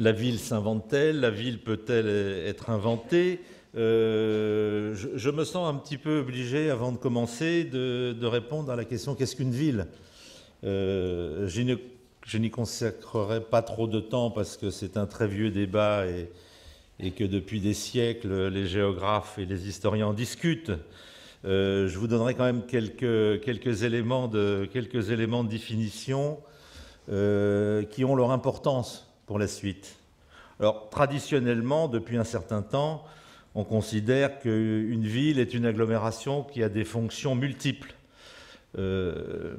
La ville s'invente-t-elle La ville peut-elle être inventée euh, je, me sens un petit peu obligé, avant de commencer, de, répondre à la question qu'est-ce qu'une ville euh, Je n'y consacrerai pas trop de temps parce que c'est un très vieux débat et, que depuis des siècles, les géographes et les historiens en discutent. Euh, je vous donnerai quand même quelques, éléments, de, quelques éléments de définition qui ont leur importance pour la suite. Alors, traditionnellement, depuis un certain temps, on considère qu'une ville est une agglomération qui a des fonctions multiples. Euh,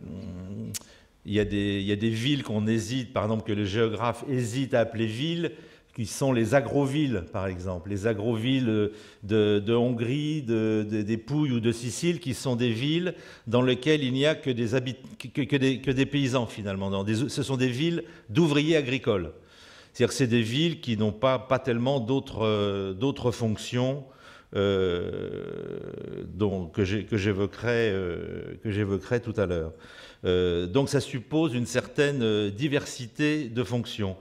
il, y a des, villes qu'on hésite, par exemple, que les géographes hésitent à appeler villes, qui sont les agrovilles, par exemple, les agrovilles de, de Hongrie, des Pouilles ou de Sicile, qui sont des villes dans lesquelles il n'y a que des, que, des, paysans, finalement. ce sont des villes d'ouvriers agricoles. C'est-à-dire que c'est des villes qui n'ont pas, pas tellement d'autres euh, fonctions euh, euh, que j'évoquerai tout à l'heure. donc ça suppose une certaine diversité de fonctions.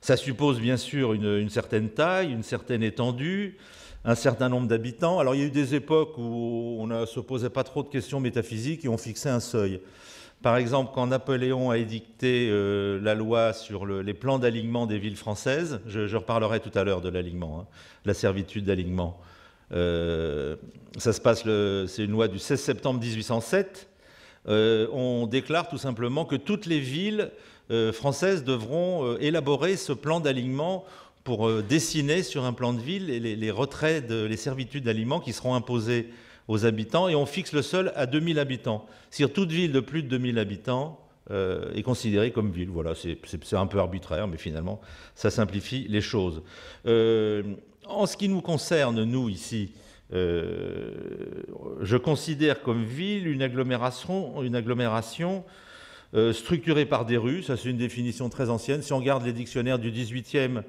Ça suppose bien sûr une, une certaine taille, une certaine étendue, un certain nombre d'habitants. Alors il y a eu des époques où on ne se posait pas trop de questions métaphysiques et on fixait un seuil. Par exemple, quand Napoléon a édicté euh, la loi sur les plans d'alignement des villes françaises, je, reparlerai tout à l'heure de l'alignement, hein, la servitude d'alignement. Euh, ça se passe, c'est une loi du 16 septembre 1807. Euh, on déclare tout simplement que toutes les villes françaises devront élaborer ce plan d'alignement pour dessiner sur un plan de ville les, retraits, de, les servitudes d'alignement qui seront imposées aux habitants et on fixe le seuil à 2000 habitants. Si toute ville de plus de 2000 habitants euh, est considérée comme ville. Voilà, c'est un peu arbitraire, mais finalement, ça simplifie les choses. Euh, en ce qui nous concerne, nous, ici, euh, je considère comme ville une agglomération, une agglomération structurée par des rues. Ça, c'est une définition très ancienne. Si on regarde les dictionnaires du 18e,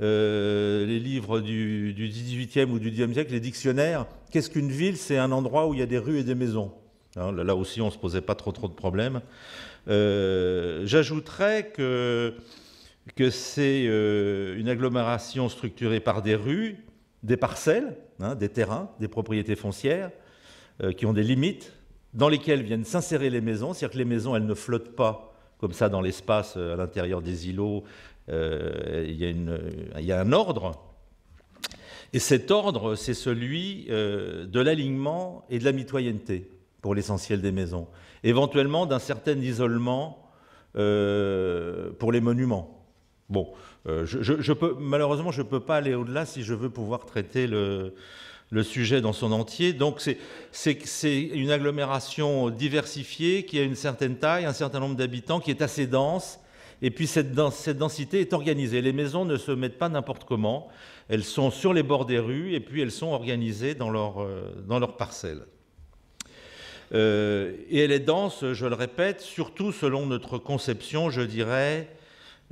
euh, les livres du, XVIIIe 18 ou du 19e siècle, les dictionnaires. Qu'est-ce qu'une ville C'est un endroit où il y a des rues et des maisons. Hein, là, aussi, on ne se posait pas trop, trop de problèmes. Euh, j'ajouterais que, que c'est euh, une agglomération structurée par des rues, des parcelles, hein, des terrains, des propriétés foncières, qui ont des limites, dans lesquelles viennent s'insérer les maisons, c'est-à-dire que les maisons, elles ne flottent pas comme ça dans l'espace à l'intérieur des îlots euh, il, y a une, un ordre. Et cet ordre, c'est celui euh, de l'alignement et de la mitoyenneté, pour l'essentiel des maisons, éventuellement d'un certain isolement euh, pour les monuments. Bon, peux, malheureusement, je ne peux pas aller au-delà si je veux pouvoir traiter le, le sujet dans son entier. Donc, c'est une agglomération diversifiée qui a une certaine taille, un certain nombre d'habitants, qui est assez dense, et puis cette, densité est organisée. Les maisons ne se mettent pas n'importe comment. Elles sont sur les bords des rues et puis elles sont organisées dans leur, euh, dans parcelle. Euh, et elle est dense, je le répète, surtout selon notre conception, je dirais,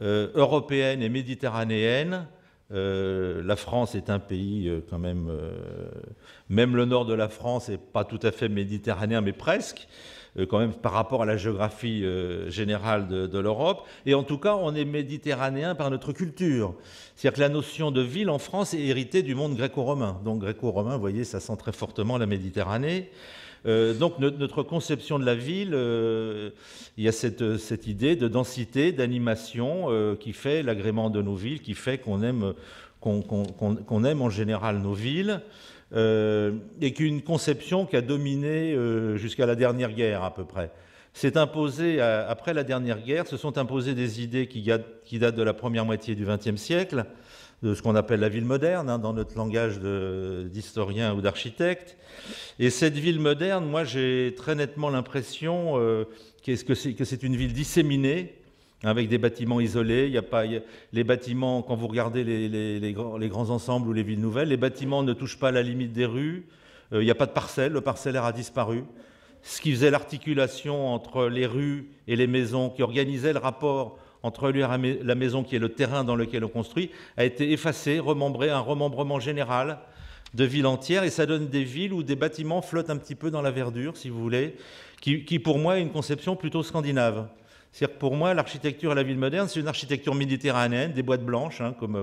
euh, européenne et méditerranéenne. la France est un pays quand même, même le nord de la France n'est pas tout à fait méditerranéen, mais presque. Euh, quand même par rapport à la géographie euh, générale de, l'Europe. Et en tout cas, on est méditerranéen par notre culture. C'est-à-dire que la notion de ville en France est héritée du monde gréco-romain. Donc gréco-romain, vous voyez, ça sent très fortement la Méditerranée. Euh, donc notre conception de la ville, il y a cette, idée de densité, d'animation qui fait l'agrément de nos villes, qui fait qu'on aime, qu'on aime en général nos villes euh, et qu'une conception qui a dominé euh, jusqu'à la dernière guerre à peu près. C'est imposé, après la dernière guerre, se sont imposées des idées qui, datent de la première moitié du XXe siècle, de ce qu'on appelle la ville moderne, hein, dans notre langage d'historien ou d'architecte. Et cette ville moderne, moi j'ai très nettement l'impression euh, que c'est une ville disséminée, avec des bâtiments isolés. Il y a pas, les bâtiments, quand vous regardez les, grands, ensembles ou les villes nouvelles, les bâtiments ne touchent pas la limite des rues. Euh, il n'y a pas de parcelle, le parcellaire a disparu. Ce qui faisait l'articulation entre les rues et les maisons, qui organisait le rapport entre la maison qui est le terrain dans lequel on construit, a été effacé, remembré, un remembrement général de villes entières, et ça donne des villes où des bâtiments flottent un petit peu dans la verdure, si vous voulez, qui, qui pour moi est une conception plutôt scandinave cest pour moi, l'architecture à la ville moderne, c'est une architecture méditerranéenne, des boîtes blanches, hein, comme,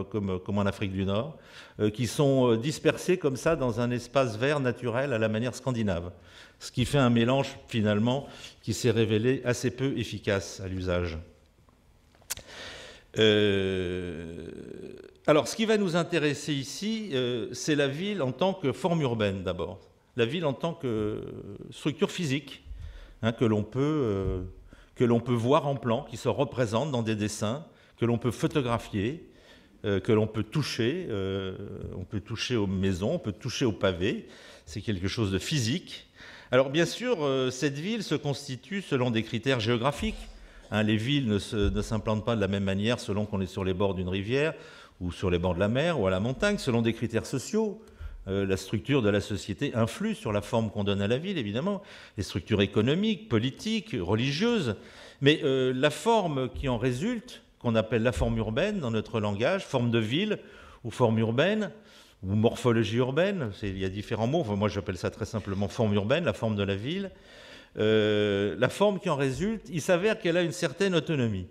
en Afrique du Nord, euh, qui sont euh, dispersées comme ça dans un espace vert naturel à la manière scandinave. Ce qui fait un mélange, finalement, qui s'est révélé assez peu efficace à l'usage. Euh, alors, ce qui va nous intéresser ici, c'est la ville en tant que forme urbaine d'abord, la ville en tant que structure physique hein, que l'on peut que l'on peut voir en plan, qui se représentent dans des dessins, que l'on peut photographier, euh, que l'on peut toucher. Euh, on peut toucher aux maisons, on peut toucher aux pavés. C'est quelque chose de physique. Alors bien sûr, euh, cette ville se constitue selon des critères géographiques. Hein. les villes ne s'implantent pas de la même manière selon qu'on est sur les bords d'une rivière ou sur les bords de la mer ou à la montagne, selon des critères sociaux, euh, la structure de la société influe sur la forme qu'on donne à la ville, évidemment, les structures économiques, politiques, religieuses, mais euh, la forme qui en résulte, qu'on appelle la forme urbaine dans notre langage, forme de ville ou forme urbaine, ou morphologie urbaine, il y a différents mots, moi j'appelle ça très simplement forme urbaine, la forme de la ville, euh, la forme qui en résulte, il s'avère qu'elle a une certaine autonomie.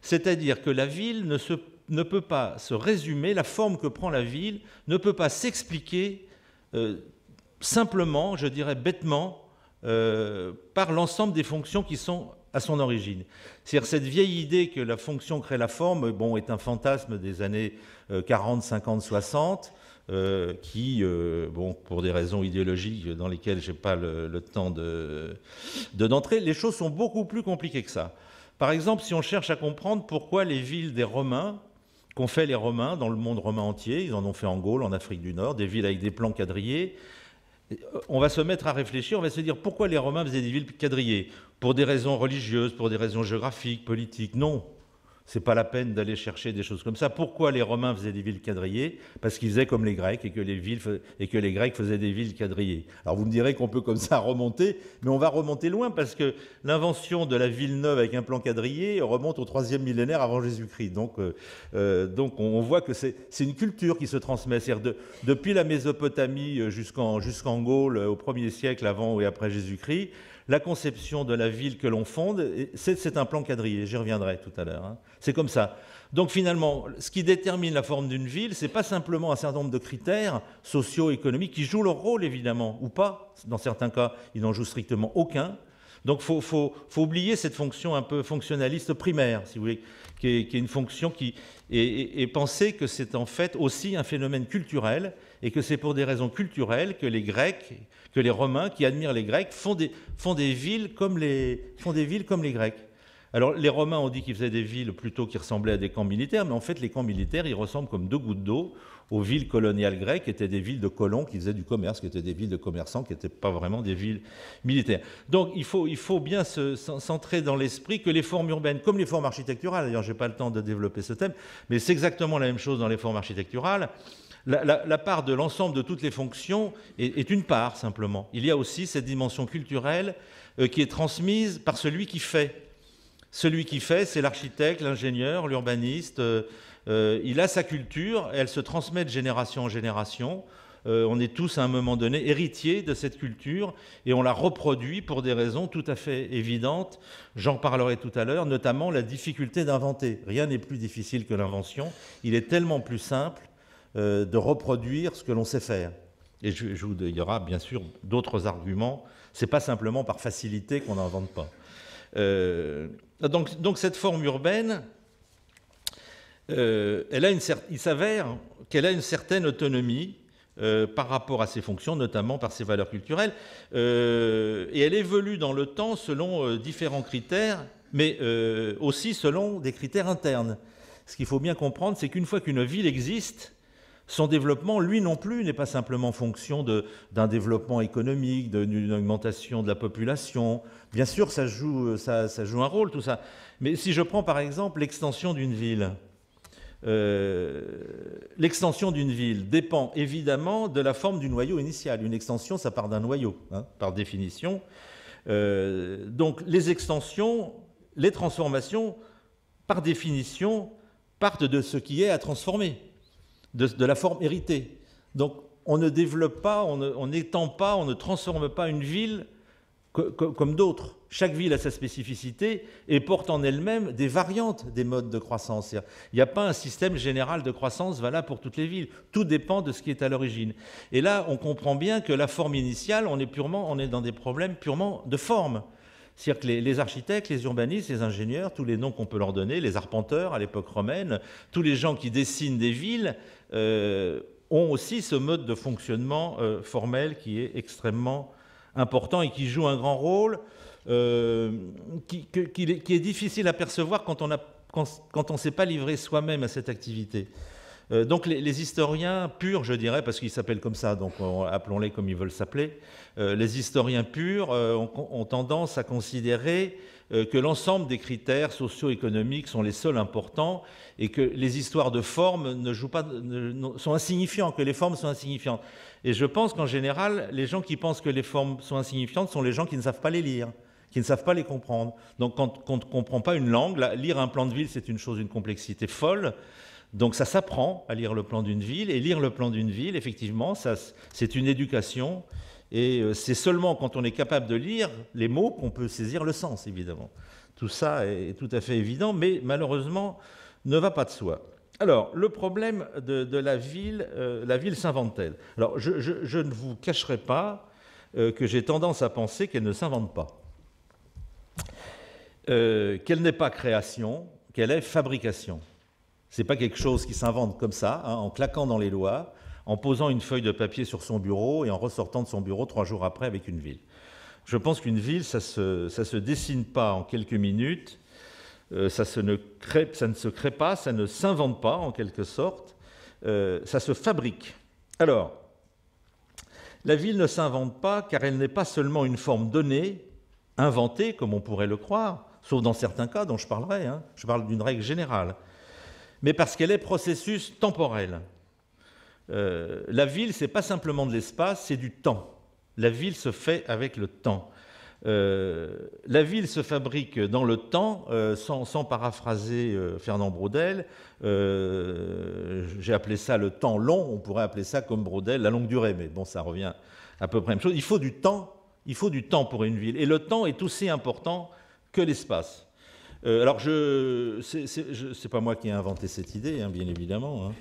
C'est-à-dire que la ville ne se ne peut pas se résumer, la forme que prend la ville ne peut pas s'expliquer euh, simplement, je dirais bêtement, euh, par l'ensemble des fonctions qui sont à son origine. C'est-à-dire cette vieille idée que la fonction crée la forme bon, est un fantasme des années 40, 50, 60. qui, euh, bon, pour des raisons idéologiques dans lesquelles je n'ai pas le, temps de, d'entrer, les choses sont beaucoup plus compliquées que ça. Par exemple, si on cherche à comprendre pourquoi les villes des Romains qu'ont fait les Romains dans le monde romain entier. Ils en ont fait en Gaule, en Afrique du Nord, des villes avec des plans quadrillés. Euh, on va se mettre à réfléchir, on va se dire pourquoi les Romains faisaient des villes quadrillées Pour des raisons religieuses, pour des raisons géographiques, politiques Non, c'est pas la peine d'aller chercher des choses comme ça. Pourquoi les Romains faisaient des villes quadrillées Parce qu'ils faisaient comme les Grecs et que les, villes, et que les Grecs faisaient des villes quadrillées. Alors vous me direz qu'on peut comme ça remonter, mais on va remonter loin parce que l'invention de la ville neuve avec un plan quadrillé remonte au troisième millénaire avant Jésus-Christ. Donc, euh, euh, donc on voit que c'est une culture qui se transmet. cest De, depuis la Mésopotamie euh, jusqu'en jusqu'en Gaule au 1 siècle avant et après Jésus-Christ, la conception de la ville que l'on fonde, c'est un plan quadrillé, j'y reviendrai tout à l'heure. Hein. C'est comme ça. Donc finalement, ce qui détermine la forme d'une ville, ce n'est pas simplement un certain nombre de critères sociaux, économiques, qui jouent leur rôle évidemment, ou pas. Dans certains cas, ils n'en jouent strictement aucun. Donc il faut, oublier cette fonction un peu fonctionnaliste primaire, si vous voulez, qui est, une fonction qui... est et, que c'est en fait aussi un phénomène culturel et que c'est pour des raisons culturelles que les Grecs, que les Romains qui admirent les Grecs font des, font des, villes, comme les, font des villes comme les Grecs. Alors les Romains ont dit qu'ils faisaient des villes plutôt qui ressemblaient à des camps militaires, mais en fait les camps militaires, ils ressemblent comme deux gouttes d'eau aux villes coloniales grecques, qui étaient des villes de colons qui faisaient du commerce, qui étaient des villes de commerçants, qui n'étaient pas vraiment des villes militaires. Donc il faut, il faut bien se centrer dans l'esprit que les formes urbaines, comme les formes architecturales, d'ailleurs je n'ai pas le temps de développer ce thème, mais c'est exactement la même chose dans les formes architecturales, la, part de l'ensemble de toutes les fonctions est, une part simplement. Il y a aussi cette dimension culturelle euh, qui est transmise par celui qui fait. Celui qui fait, c'est l'architecte, l'ingénieur, l'urbaniste. Euh, euh, il a sa culture, elle se transmet de génération en génération. on est tous à un moment donné héritiers de cette culture et on la reproduit pour des raisons tout à fait évidentes. J'en parlerai tout à l'heure, notamment la difficulté d'inventer. Rien n'est plus difficile que l'invention. Il est tellement plus simple euh, de reproduire ce que l'on sait faire. Et je, il y aura bien sûr d'autres arguments. Ce n'est pas simplement par facilité qu'on n'invente pas. Euh, donc, cette forme urbaine, euh, elle a il s'avère qu'elle a une certaine autonomie par rapport à ses fonctions, notamment par ses valeurs culturelles, et elle évolue dans le temps selon différents critères, mais aussi selon des critères internes. Ce qu'il faut bien comprendre, c'est qu'une fois qu'une ville existe, son développement, lui non plus, n'est pas simplement fonction d'un développement économique, d'une augmentation de la population. Bien sûr, ça joue, euh, ça, joue un rôle, tout ça. Mais si je prends par exemple l'extension d'une ville, euh, l'extension d'une ville dépend évidemment de la forme du noyau initial. Une extension, ça part d'un noyau, hein, par définition. Euh, donc les extensions, les transformations, par définition, partent de ce qui est à transformer de, la forme héritée. Donc on ne développe pas, on n'étend pas, on ne transforme pas une ville comme d'autres. Chaque ville a sa spécificité et porte en elle-même des variantes des modes de croissance. Il n'y a pas un système général de croissance valable pour toutes les villes. Tout dépend de ce qui est à l'origine. Et là, on comprend bien que la forme initiale, on est, purement, on est dans des problèmes purement de forme. C'est-à-dire que les, architectes, les urbanistes, les ingénieurs, tous les noms qu'on peut leur donner, les arpenteurs à l'époque romaine, tous les gens qui dessinent des villes, euh, ont aussi ce mode de fonctionnement euh, formel qui est extrêmement important et qui joue un grand rôle, euh, qui, est difficile à percevoir quand on ne quand, on s'est pas livré soi-même à cette activité. donc les, historiens purs, je dirais, parce qu'ils s'appellent comme ça, donc appelons-les comme ils veulent s'appeler, les historiens purs ont, tendance à considérer euh, que l'ensemble des critères socio-économiques sont les seuls importants et que les histoires de formes ne jouent pas, sont insignifiantes, que les formes sont insignifiantes. Et je pense qu'en général, les gens qui pensent que les formes sont insignifiantes sont les gens qui ne savent pas les lire qui ne savent pas les comprendre. Donc quand, on ne comprend pas une langue, lire un plan de ville, c'est une chose d'une complexité folle. Donc ça s'apprend à lire le plan d'une ville, et lire le plan d'une ville, effectivement, c'est une éducation et euh, c'est seulement quand on est capable de lire les mots qu'on peut saisir le sens, évidemment. Tout ça est tout à fait évident, mais malheureusement ne va pas de soi. Alors, le problème de, la ville, euh, la ville s'invente-t-elle Alors, je, ne vous cacherai pas euh, que j'ai tendance à penser qu'elle ne s'invente pas, qu'elle n'est pas création, qu'elle est fabrication. n'est pas quelque chose qui s'invente comme ça, hein, en claquant dans les lois en posant une feuille de papier sur son bureau et en ressortant de son bureau trois jours après avec une ville. Je pense qu'une ville, ça ne se, dessine pas en quelques minutes, euh, ça, ne se crée pas, ça ne s'invente pas en quelque sorte, euh, ça se fabrique. Alors, la ville ne s'invente pas car elle n'est pas seulement une forme donnée, inventée comme on pourrait le croire, sauf dans certains cas dont je parlerai, hein. je parle d'une règle générale, mais parce qu'elle est processus temporel. Euh, la ville, c'est pas simplement de l'espace, c'est du temps. La ville se fait avec le temps. Euh, la ville se fabrique dans le temps, euh, sans, paraphraser Fernand Braudel. J'ai appelé ça le temps long, on pourrait appeler ça comme Braudel la longue durée, mais bon, ça revient à peu près à la même chose. Il faut du temps, il faut du temps pour une ville. Et le temps est aussi important que l'espace. alors, je, c'est pas moi qui ai inventé cette idée, hein, bien évidemment. Hein.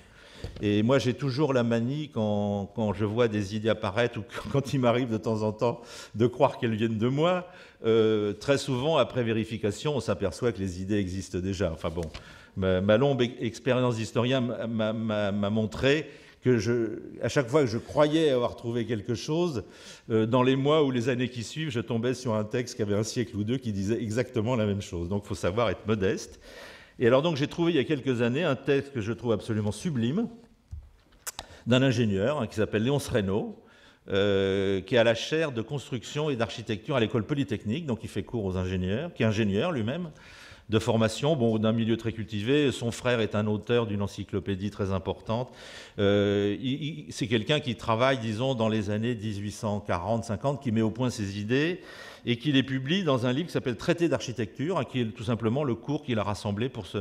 Et moi, j'ai toujours la manie, quand, je vois des idées apparaître ou quand il m'arrive de temps en temps de croire qu'elles viennent de moi, euh, très souvent, après vérification, on s'aperçoit que les idées existent déjà. Enfin bon, ma, longue expérience d'historien m'a montré que à chaque fois que je croyais avoir trouvé quelque chose, euh, dans les mois ou les années qui suivent, je tombais sur un texte qui avait un siècle ou deux qui disait exactement la même chose. Donc il faut savoir être modeste. Et alors donc j'ai trouvé il y a quelques années un texte que je trouve absolument sublime d'un ingénieur hein, qui s'appelle Léonce Reynaud, qui est à la chaire de construction et d'architecture à l'école polytechnique, donc il fait cours aux ingénieurs, qui est ingénieur lui-même de formation, bon, d'un milieu très cultivé. Son frère est un auteur d'une encyclopédie très importante. Euh, c'est quelqu'un qui travaille, disons, dans les années 1840-50, qui met au point ses idées et qui les publie dans un livre qui s'appelle Traité d'architecture, hein, qui est tout simplement le cours qu'il a rassemblé pour, ce,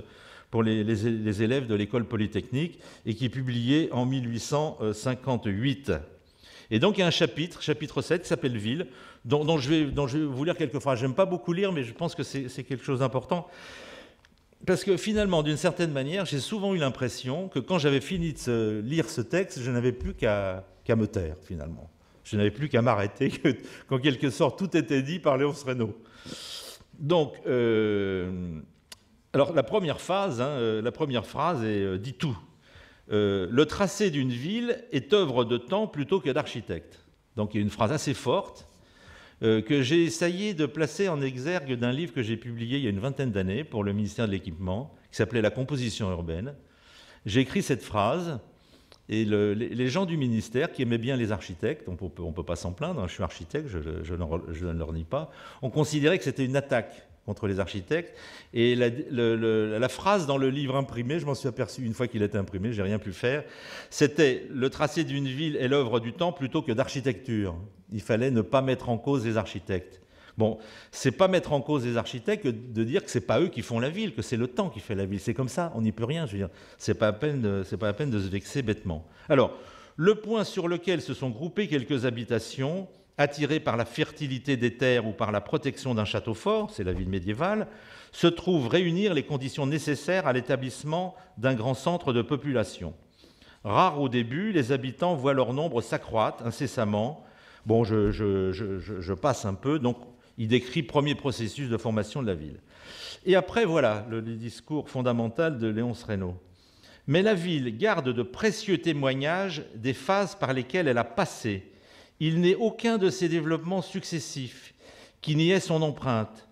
pour les, élèves de l'école polytechnique et qui est publié en 1858. Et donc il y a un chapitre, chapitre 7, qui s'appelle Ville, dont, je vais, je vous lire quelques phrases. J'aime pas beaucoup lire, mais je pense que c'est quelque chose d'important. Parce que finalement, d'une certaine manière, j'ai souvent eu l'impression que quand j'avais fini de lire ce texte, je n'avais plus qu'à me taire, finalement. Je n'avais plus qu'à m'arrêter, qu'en quelque sorte tout était dit par Léon Reynaud. Donc, euh, alors la première phase, hein, euh, la première phrase est, euh, dit tout. le tracé d'une ville est œuvre de temps plutôt que d'architecte. Donc il y a une phrase assez forte que j'ai essayé de placer en exergue d'un livre que j'ai publié il y a une vingtaine d'années pour le ministère de l'Équipement, qui s'appelait La composition urbaine. J'ai écrit cette phrase et les, gens du ministère qui aimaient bien les architectes, on ne peut pas s'en plaindre, hein, je suis architecte, je, ne leur nie pas, ont considéré que c'était une attaque contre les architectes. Et la, phrase dans le livre imprimé, je m'en suis aperçu une fois qu'il était imprimé, j'ai rien pu faire, c'était le tracé d'une ville est l'œuvre du temps plutôt que d'architecture. Il fallait ne pas mettre en cause les architectes. Bon, c'est pas mettre en cause les architectes de dire que c'est pas eux qui font la ville, que c'est le temps qui fait la ville. C'est comme ça, on n'y peut rien. Je veux dire, c'est pas à peine, c'est pas peine de se vexer bêtement. Alors, le point sur lequel se sont groupées quelques habitations, attirées par la fertilité des terres ou par la protection d'un château fort, c'est la ville médiévale, se trouve réunir les conditions nécessaires à l'établissement d'un grand centre de population. Rare au début, les habitants voient leur nombre s'accroître incessamment. Bon, je, je passe un peu. Donc, il décrit premier processus de formation de la ville. Et après, voilà le, discours fondamental de Léonce Reynaud. Mais la ville garde de précieux témoignages des phases par lesquelles elle a passé. Il n'est aucun de ces développements successifs qui n'y ait son empreinte.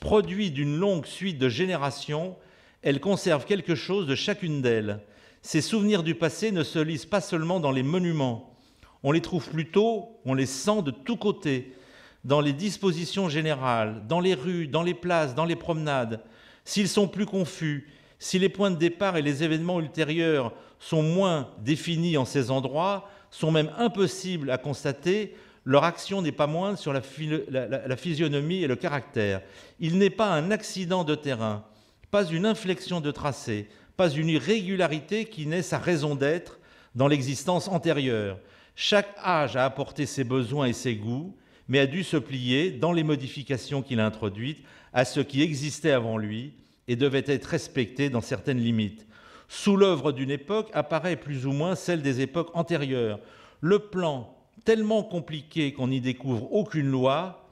Produit d'une longue suite de générations, elle conserve quelque chose de chacune d'elles. Ses souvenirs du passé ne se lisent pas seulement dans les monuments. On les trouve plutôt, on les sent de tous côtés, dans les dispositions générales, dans les rues, dans les places, dans les promenades, s'ils sont plus confus, si les points de départ et les événements ultérieurs sont moins définis en ces endroits, sont même impossibles à constater, leur action n'est pas moindre sur la, physionomie et le caractère. Il n'est pas un accident de terrain, pas une inflexion de tracé, pas une irrégularité qui naît sa raison d'être dans l'existence antérieure. Chaque âge a apporté ses besoins et ses goûts, mais a dû se plier, dans les modifications qu'il a introduites, à ce qui existait avant lui et devait être respecté dans certaines limites. Sous l'œuvre d'une époque apparaît plus ou moins celle des époques antérieures. Le plan, tellement compliqué qu'on n'y découvre aucune loi,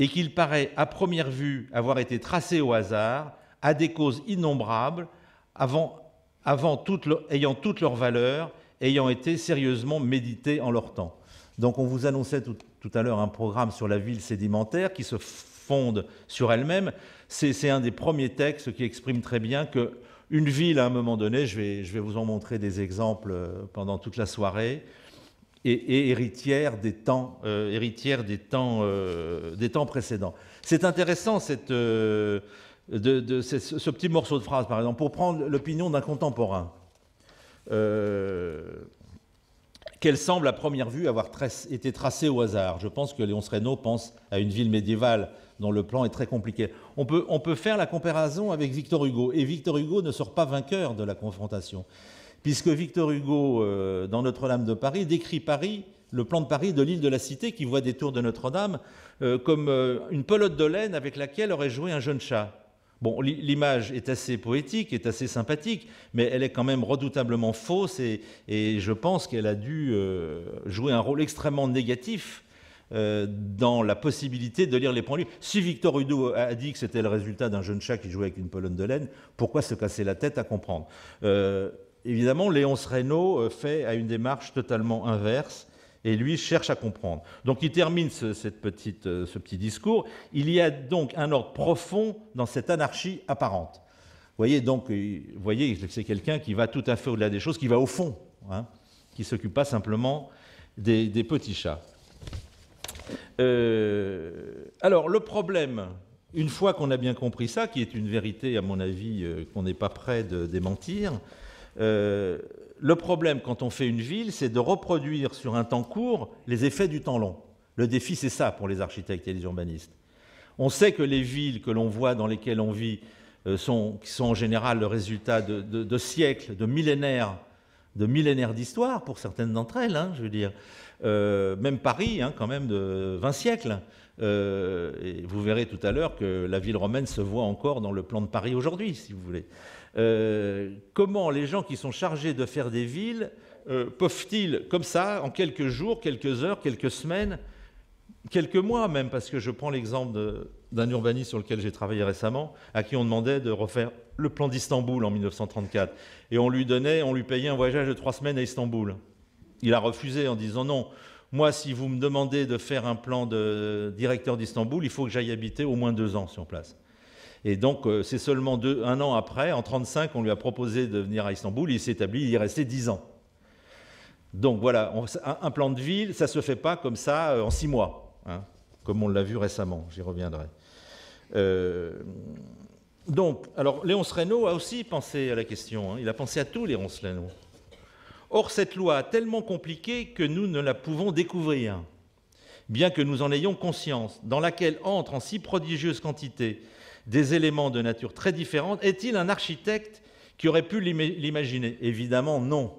et qu'il paraît à première vue avoir été tracé au hasard, à des causes innombrables, avant, avant ayant toute leur valeur, ayant été sérieusement médité en leur temps. Donc on vous annonçait tout, à l'heure un programme sur la ville sédimentaire qui se fonde sur elle-même. C'est un des premiers textes qui exprime très bien que une ville, à un moment donné, je vais, vous en montrer des exemples euh, pendant toute la soirée, est héritière euh, euh, des temps, précédents. C'est intéressant ce, petit morceau de phrase, par exemple, pour prendre l'opinion d'un contemporain qu'elle semble à première vue avoir été tracée au hasard. Je pense que Léon Reynaud pense à une ville médiévale dont le plan est très compliqué. On peut, on peut faire la comparaison avec Victor Hugo, et Victor Hugo ne sort pas vainqueur de la confrontation, puisque Victor Hugo, euh, dans Notre-Dame de Paris, décrit Paris, le plan de Paris de l'île de la Cité, qui voit des tours de Notre-Dame, euh, comme euh, une pelote de laine avec laquelle aurait joué un jeune chat. Bon, l'image est assez poétique, est assez sympathique, mais elle est quand même redoutablement fausse et, je pense qu'elle a dû euh, jouer un rôle extrêmement négatif euh, dans la possibilité de lire les points vue. Si Victor Hugo a dit que c'était le résultat d'un jeune chat qui jouait avec une pologne de laine, pourquoi se casser la tête à comprendre euh, Évidemment, Léonce Reynaud fait à une démarche totalement inverse et lui cherche à comprendre. Donc il termine ce, cette petite, euh, ce petit discours. Il y a donc un ordre profond dans cette anarchie apparente. Vous voyez donc, euh, voyez, c'est quelqu'un qui va tout à fait au-delà des choses, qui va au fond, hein, qui ne s'occupe pas simplement des, petits chats. Euh, alors le problème, une fois qu'on a bien compris ça, qui est une vérité à mon avis qu'on n'est pas prêt de démentir, le problème quand on fait une ville, c'est de reproduire sur un temps court les effets du temps long. Le défi, c'est ça pour les architectes et les urbanistes. On sait que les villes que l'on voit, dans lesquelles on vit, euh, sont, qui sont en général le résultat de, siècles, de millénaires, de millénaires d'histoire pour certaines d'entre elles. Hein, je veux dire, euh, même Paris, hein, quand même de 20 siècles. Euh, et vous verrez tout à l'heure que la ville romaine se voit encore dans le plan de Paris aujourd'hui, si vous voulez. Euh, comment les gens qui sont chargés de faire des villes euh, peuvent-ils, comme ça, en quelques jours, quelques heures, quelques semaines, quelques mois même, parce que je prends l'exemple d'un urbaniste sur lequel j'ai travaillé récemment, à qui on demandait de refaire le plan d'Istanbul en 1934, et on lui donnait, on lui payait un voyage de trois semaines à Istanbul. Il a refusé en disant non. Moi, si vous me demandez de faire un plan de directeur d'Istanbul, il faut que j'aille habiter au moins deux ans sur place. Et donc, euh, c'est seulement un an après, en 1935, on lui a proposé de venir à Istanbul. Il s'est établi, il y est resté dix ans. Donc voilà, un plan de ville, ça ne se fait pas comme ça euh, en six mois, hein, comme on l'a vu récemment, j'y reviendrai. Euh, donc, alors Léonce Reynaud a aussi pensé à la question, hein. il a pensé à tout Léonce Reynaud. Or, cette loi est tellement compliquée que nous ne la pouvons découvrir, bien que nous en ayons conscience, dans laquelle entre en si prodigieuse quantité des éléments de nature très différente. Est-il un architecte qui aurait pu l'imaginer Évidemment non.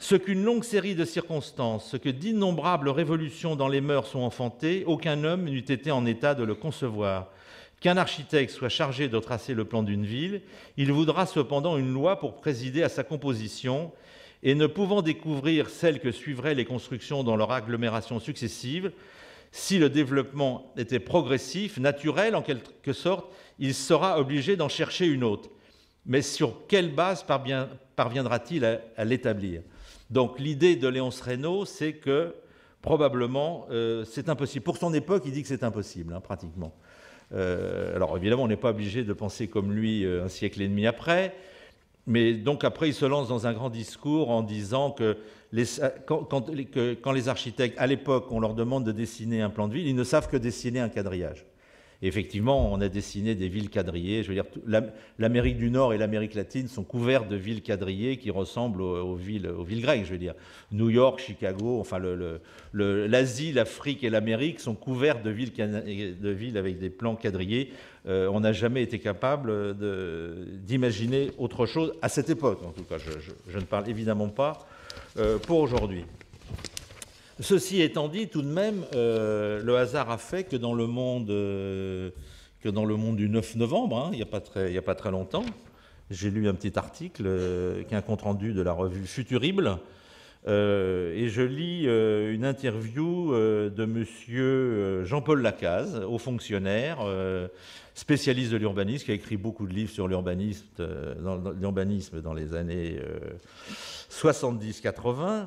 Ce qu'une longue série de circonstances, ce que d'innombrables révolutions dans les mœurs sont enfantées, aucun homme n'eût été en état de le concevoir. Qu'un architecte soit chargé de tracer le plan d'une ville, il voudra cependant une loi pour présider à sa composition, et ne pouvant découvrir celle que suivraient les constructions dans leur agglomération successive, si le développement était progressif, naturel en quelque sorte, il sera obligé d'en chercher une autre. Mais sur quelle base parviendra-t-il à, l'établir Donc l'idée de Léon Reynaud, c'est que probablement euh, c'est impossible. Pour son époque, il dit que c'est impossible, hein, pratiquement. Euh, alors évidemment, on n'est pas obligé de penser comme lui euh, un siècle et demi après, mais donc après, il se lance dans un grand discours en disant que, quand, que, quand les architectes, à l'époque, on leur demande de dessiner un plan de ville, ils ne savent que dessiner un quadrillage effectivement, on a dessiné des villes quadrillées. Je veux dire, l'Amérique du Nord et l'Amérique latine sont couvertes de villes quadrillées qui ressemblent aux, villes, grecques. Je veux dire, New York, Chicago, enfin, l'Asie, l'Afrique et l'Amérique sont couvertes de villes, avec des plans quadrillés. Euh, on n'a jamais été capable d'imaginer autre chose, à cette époque en tout cas. Je, ne parle évidemment pas euh, pour aujourd'hui. Ceci étant dit, tout de même, euh, le hasard a fait que dans le monde, euh, que dans le monde du 9 novembre, hein, il n'y a, a, pas très longtemps, j'ai lu un petit article euh, qui est un compte-rendu de la revue Futurible, et je lis une interview de monsieur Jean-Paul Lacaze, haut fonctionnaire, spécialiste de l'urbanisme, qui a écrit beaucoup de livres sur l'urbanisme dans, dans les années 70-80.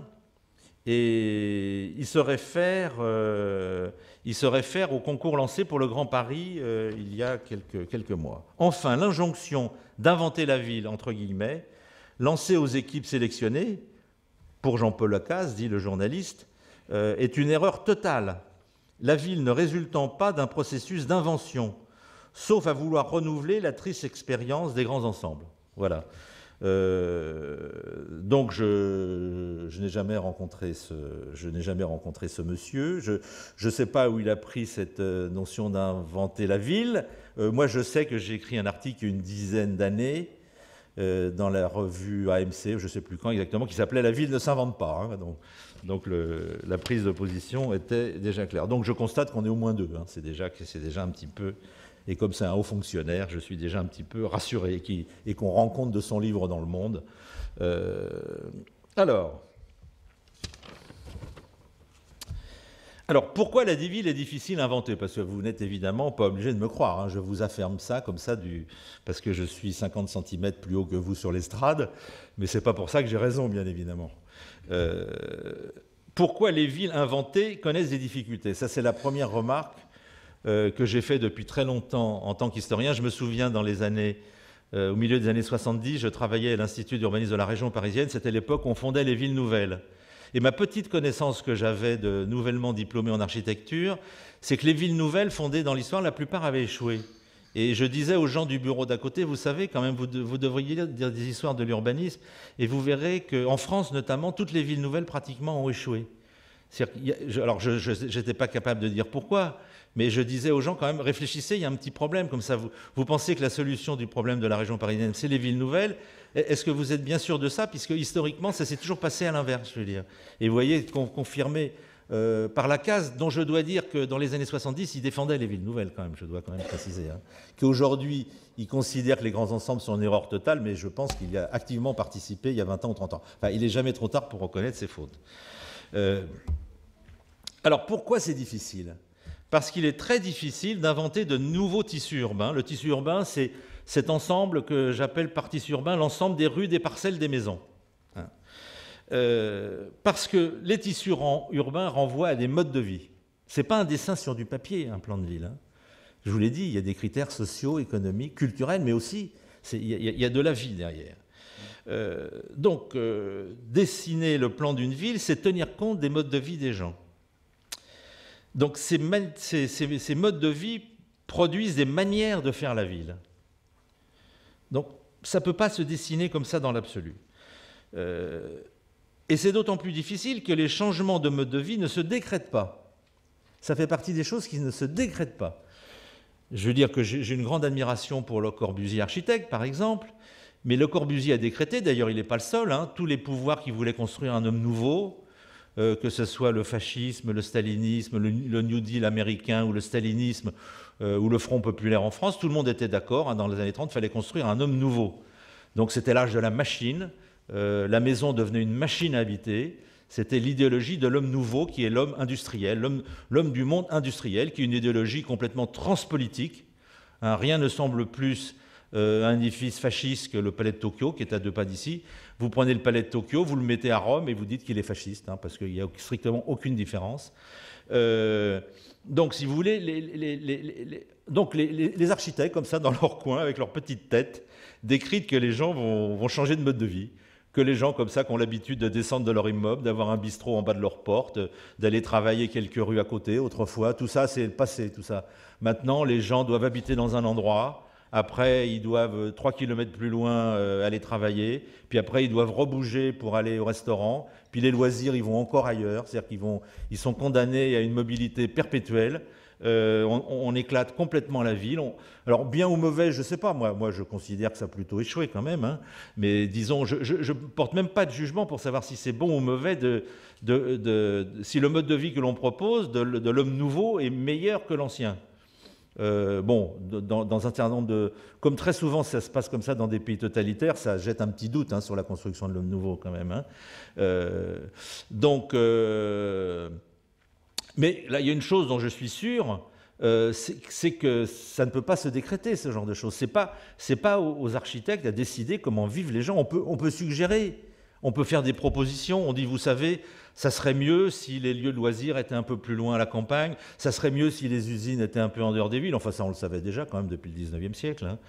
Et il se réfère, euh, au concours lancé pour le Grand Paris euh, il y a quelques, mois. Enfin, l'injonction d'inventer la ville, entre guillemets, lancée aux équipes sélectionnées, pour Jean-Paul Lacasse, dit le journaliste, euh, est une erreur totale. La ville ne résultant pas d'un processus d'invention, sauf à vouloir renouveler la triste expérience des grands ensembles. Voilà. Euh, donc je, n'ai jamais rencontré ce je n'ai jamais rencontré ce monsieur. Je ne sais pas où il a pris cette euh, notion d'inventer la ville. Euh, moi je sais que j'ai écrit un article il y a une dizaine d'années dans la revue AMC, je ne sais plus quand exactement, qui s'appelait La ville ne s'invente pas. Hein donc, la prise de position était déjà claire. Donc je constate qu'on est au moins deux. Hein. c'est déjà c'est déjà un petit peu et comme c'est un haut fonctionnaire, je suis déjà un petit peu rassuré et qu'on rencontre de son livre dans le monde. Euh, alors, Alors, pourquoi la ville est difficile à inventer Parce que vous n'êtes évidemment pas obligé de me croire. Hein. Je vous affirme ça comme ça, du... parce que je suis 50 cm plus haut que vous sur l'estrade, mais ce n'est pas pour ça que j'ai raison, bien évidemment. Euh, pourquoi les villes inventées connaissent des difficultés Ça, c'est la première remarque euh, que j'ai fait depuis très longtemps en tant qu'historien. Je me souviens dans les années, euh, au milieu des années 70, je travaillais à l'Institut d'urbanisme de la région parisienne. C'était l'époque où on fondait les villes nouvelles. Et ma petite connaissance que j'avais de nouvellement diplômé en architecture, c'est que les villes nouvelles fondées dans l'histoire, la plupart avaient échoué. Et je disais aux gens du bureau d'à côté, vous savez, quand même, vous, devriez dire des histoires de l'urbanisme, et vous verrez qu'en France notamment, toutes les villes nouvelles pratiquement ont échoué. alors, je n'étais pas capable de dire pourquoi, mais je disais aux gens quand même, réfléchissez, il y a un petit problème, comme ça vous, pensez que la solution du problème de la région parisienne, c'est les villes nouvelles. E, est-ce que vous êtes bien sûr de ça Puisque historiquement, ça s'est toujours passé à l'inverse, je veux dire. Et vous voyez, confirmé euh, par la case, dont je dois dire que dans les années 70, il défendait les villes nouvelles, quand même, je dois quand même préciser. Hein. Qu'aujourd'hui, il considère que les grands ensembles sont une erreur totale, mais je pense qu'il y a activement participé il y a 20 ans ou 30 ans. Enfin, il n'est jamais trop tard pour reconnaître ses fautes. Euh, alors pourquoi c'est difficile parce qu'il est très difficile d'inventer de nouveaux tissus urbains. Le tissu urbain, c'est cet ensemble que j'appelle par tissu urbain l'ensemble des rues, des parcelles, des maisons. Hein. Euh, parce que les tissus urbains renvoient à des modes de vie. Ce n'est pas un dessin sur du papier, un plan de ville. Hein. Je vous l'ai dit, il y a des critères sociaux, économiques, culturels, mais aussi il y, a de la vie derrière. Euh, donc, euh, dessiner le plan d'une ville, c'est tenir compte des modes de vie des gens. Donc ces, modes de vie produisent des manières de faire la ville. Donc ça ne peut pas se dessiner comme ça dans l'absolu. Euh, et c'est d'autant plus difficile que les changements de mode de vie ne se décrètent pas. Ça fait partie des choses qui ne se décrètent pas. Je veux dire que j'ai une grande admiration pour Le Corbusier architecte, par exemple, mais Le Corbusier a décrété, d'ailleurs il n'est pas le seul, hein, tous les pouvoirs qui voulaient construire un homme nouveau, euh, que ce soit le fascisme, le stalinisme, le, New Deal américain ou le stalinisme euh, ou le Front populaire en France, tout le monde était d'accord. Hein, dans les années 30, il fallait construire un homme nouveau. Donc c'était l'âge de la machine. Euh, la maison devenait une machine à habiter. C'était l'idéologie de l'homme nouveau qui est l'homme industriel, l'homme du monde industriel, qui est une idéologie complètement transpolitique. Hein, rien ne semble plus un édifice fasciste que le palais de Tokyo, qui est à deux pas d'ici, vous prenez le palais de Tokyo, vous le mettez à Rome et vous dites qu'il est fasciste, hein, parce qu'il n'y a strictement aucune différence. Euh, donc, si vous voulez, les, donc les, architectes, comme ça, dans leur coin, avec leur petite tête, décrivent que les gens vont, vont changer de mode de vie que les gens comme ça qui ont l'habitude de descendre de leur immeuble, d'avoir un bistrot en bas de leur porte, d'aller travailler quelques rues à côté autrefois, tout ça c'est le passé, tout ça. Maintenant les gens doivent habiter dans un endroit, après, ils doivent 3 km plus loin euh, aller travailler. Puis après, ils doivent rebouger pour aller au restaurant. Puis les loisirs, ils vont encore ailleurs. C'est-à-dire qu'ils ils sont condamnés à une mobilité perpétuelle. Euh, on, éclate complètement la ville. alors bien ou mauvais, je ne sais pas. Moi, moi, je considère que ça a plutôt échoué quand même. Hein. Mais disons, je ne porte même pas de jugement pour savoir si c'est bon ou mauvais, si le mode de vie que l'on propose de, l'homme nouveau est meilleur que l'ancien. Euh, bon, dans, un certain nombre de... Comme très souvent ça se passe comme ça dans des pays totalitaires, ça jette un petit doute hein, sur la construction de l'homme nouveau quand même. Hein. Euh, donc, euh, mais là, il y a une chose dont je suis sûr, c'est que ça ne peut pas se décréter, ce genre de choses. C'est n'est pas, pas aux architectes à décider comment vivent les gens. On peut, on peut suggérer on peut faire des propositions, on dit, vous savez, ça serait mieux si les lieux de loisirs étaient un peu plus loin à la campagne, ça serait mieux si les usines étaient un peu en dehors des villes, enfin ça on le savait déjà quand même depuis le 19e siècle. Hein.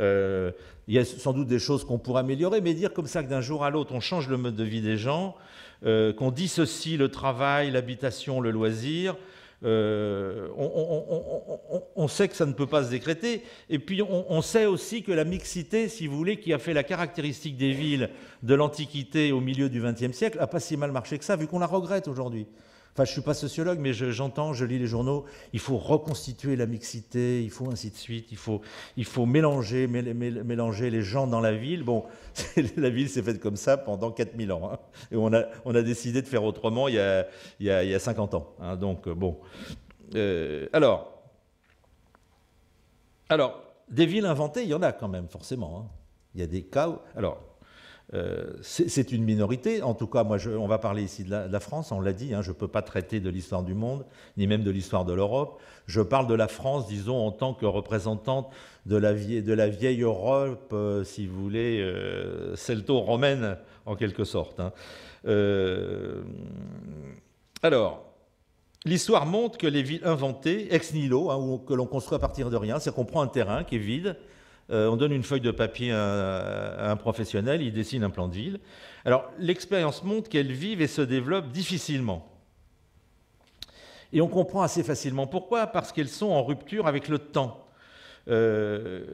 Euh, il y a sans doute des choses qu'on pourrait améliorer, mais dire comme ça que d'un jour à l'autre on change le mode de vie des gens, euh, qu'on dissocie le travail, l'habitation, le loisir, euh, on, sait que ça ne peut pas se décréter. Et puis on, sait aussi que la mixité, si vous voulez, qui a fait la caractéristique des villes de l'Antiquité au milieu du XXe siècle, a pas si mal marché que ça, vu qu'on la regrette aujourd'hui. Enfin, je ne suis pas sociologue, mais j'entends, je, lis les journaux, il faut reconstituer la mixité, il faut ainsi de suite, il faut, il faut mélanger, mélanger les gens dans la ville. Bon, la ville s'est faite comme ça pendant 4000 ans. Hein. et on a, on a décidé de faire autrement il y a, il 50 ans. Hein. donc, euh, bon. Euh, alors, alors, des villes inventées, il y en a quand même, forcément. Hein. Il y a des cas où... Alors, euh, c'est une minorité. En tout cas, moi, on va parler ici de la, France, on l'a dit, hein, je ne peux pas traiter de l'histoire du monde, ni même de l'histoire de l'Europe. Je parle de la France, disons, en tant que représentante de la vieille, de la vieille Europe, euh, si vous voulez, euh, celto-romaine, en quelque sorte. Hein. alors, l'histoire montre que les villes inventées, ex nihilo, hein, que l'on construit à partir de rien, c'est qu'on prend un terrain qui est vide, euh, on donne une feuille de papier à, un professionnel, il dessine un plan de ville. Alors l'expérience montre qu'elles vivent et se développent difficilement. Et on comprend assez facilement pourquoi, parce qu'elles sont en rupture avec le temps. Euh,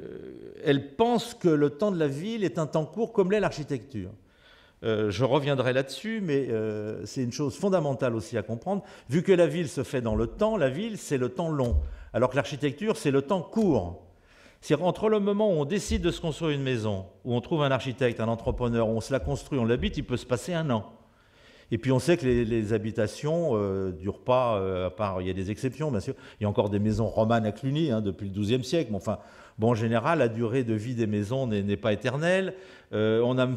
elles pensent que le temps de la ville est un temps court comme l'est l'architecture. Euh, je reviendrai là-dessus, mais c'est une chose fondamentale aussi à comprendre. Vu que la ville se fait dans le temps, la ville, c'est le temps long, alors que l'architecture, c'est le temps court cest entre le moment où on décide de se construire une maison, où on trouve un architecte, un entrepreneur, où on se la construit, on l'habite, il peut se passer un an. Et puis on sait que les, habitations ne euh, durent pas, euh, à part il y a des exceptions bien sûr. Il y a encore des maisons romanes à Cluny hein, depuis le XIIe siècle. Mais enfin, bon, en général, la durée de vie des maisons n'est pas éternelle. Euh, on, a même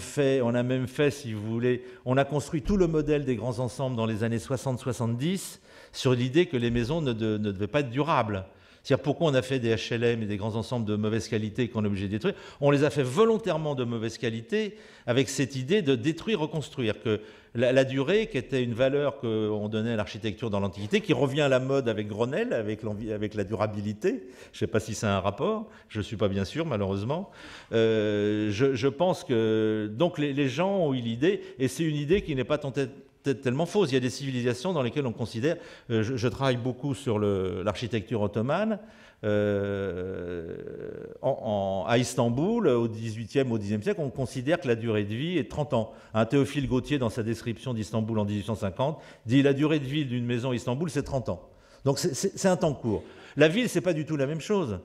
fait, si vous voulez, on a construit tout le modèle des grands ensembles dans les années 60-70 sur l'idée que les maisons ne, devaient pas être durables cest pourquoi on a fait des HLM et des grands ensembles de mauvaise qualité qu'on est obligé de détruire On les a fait volontairement de mauvaise qualité avec cette idée de détruire, reconstruire. Que la, durée, qui était une valeur qu'on donnait à l'architecture dans l'Antiquité, qui revient à la mode avec Grenelle, avec, la durabilité. Je ne sais pas si c'est un rapport, je ne suis pas bien sûr, malheureusement. Euh, je, pense que. Donc les, les gens ont eu l'idée, et c'est une idée qui n'est pas tentée tellement fausse. Il y a des civilisations dans lesquelles on considère, euh, je, travaille beaucoup sur l'architecture ottomane, euh, en, à Istanbul, au XVIIIe, au 10e siècle, on considère que la durée de vie est 30 ans. Un Théophile Gautier, dans sa description d'Istanbul en 1850, dit la durée de vie d'une maison à Istanbul, c'est 30 ans. Donc c'est un temps court. La ville, c'est pas du tout la même chose.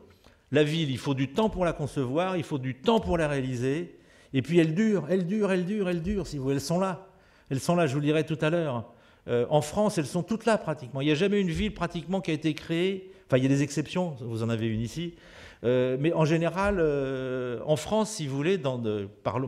La ville, il faut du temps pour la concevoir, il faut du temps pour la réaliser, et puis elle dure, elle dure, elle dure, elle dure, si vous voulez, elles sont là. Elles sont là, je vous le dirai tout à l'heure. Euh, en France, elles sont toutes là pratiquement. Il n'y a jamais une ville pratiquement qui a été créée. Enfin, il y a des exceptions, vous en avez une ici. Euh, mais en général, euh, en France, si vous voulez,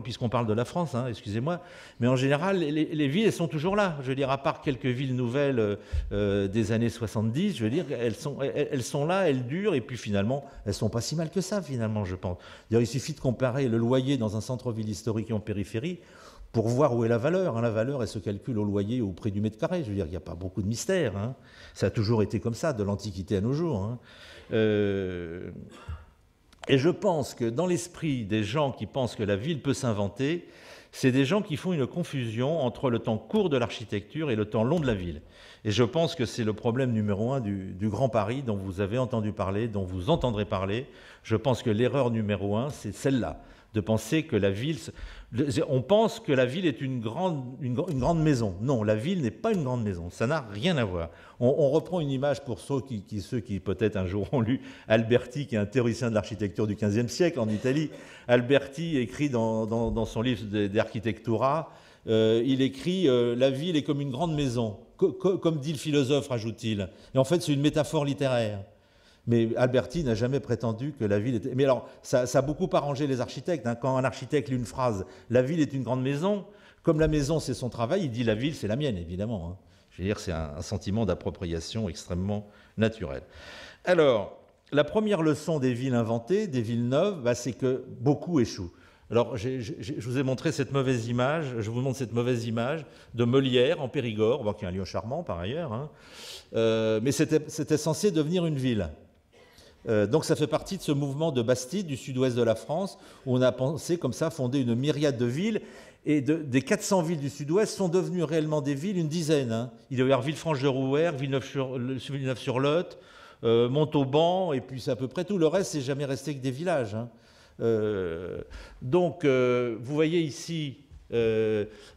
puisqu'on parle de la France, hein, excusez-moi, mais en général, les, villes, elles sont toujours là. Je veux dire, à part quelques villes nouvelles des années 70, je veux dire, elles sont, sont là, elles durent, et puis finalement, elles sont pas si mal que ça, finalement, je pense. Il suffit de comparer le loyer dans un centre-ville historique et en périphérie pour voir où est la valeur. Hein. La valeur, elle se calcule au loyer au prix du mètre carré. Je veux dire, il n'y a pas beaucoup de mystère. Hein. Ça a toujours été comme ça, de l'Antiquité à nos jours. Hein. Euh, et je pense que dans l'esprit des gens qui pensent que la ville peut s'inventer, c'est des gens qui font une confusion entre le temps court de l'architecture et le temps long de la ville. Et je pense que c'est le problème numéro un du, du, Grand Paris dont vous avez entendu parler, dont vous entendrez parler. Je pense que l'erreur numéro un, c'est celle-là, de penser que la ville on pense que la ville est une grande, maison. Non, la ville n'est pas une grande maison. Ça n'a rien à voir. On, reprend une image pour ceux qui, qui peut-être un jour ont lu Alberti, qui est un théoricien de l'architecture du XVe siècle en Italie. Alberti écrit dans, son livre d'Architectura, euh, il écrit euh, La ville est comme une grande maison, comme dit le philosophe, rajoute t il Et en fait, c'est une métaphore littéraire. Mais Alberti n'a jamais prétendu que la ville était... Mais alors, ça, a beaucoup arrangé les architectes. Hein. Quand un architecte lit une phrase, la ville est une grande maison, comme la maison c'est son travail, il dit la ville c'est la mienne, évidemment. Hein. Je veux dire, c'est un, sentiment d'appropriation extrêmement naturel. Alors, la première leçon des villes inventées, des villes neuves, bah, c'est que beaucoup échouent. Alors, je vous ai montré cette mauvaise image, je vous montre cette mauvaise image de Molière en Périgord, qui est un lieu charmant par ailleurs, hein. euh, mais c'était censé devenir une ville. Euh, donc ça fait partie de ce mouvement de Bastide du sud-ouest de la France, où on a pensé comme ça fonder une myriade de villes. Et des 400 villes du sud-ouest sont devenues réellement des villes, une dizaine. Hein. Il y avoir villefranche de rouer Villeneuve-sur-Lot, euh, Montauban, et puis c'est à peu près tout. Le reste, c'est jamais resté que des villages. Hein. Euh, donc vous voyez ici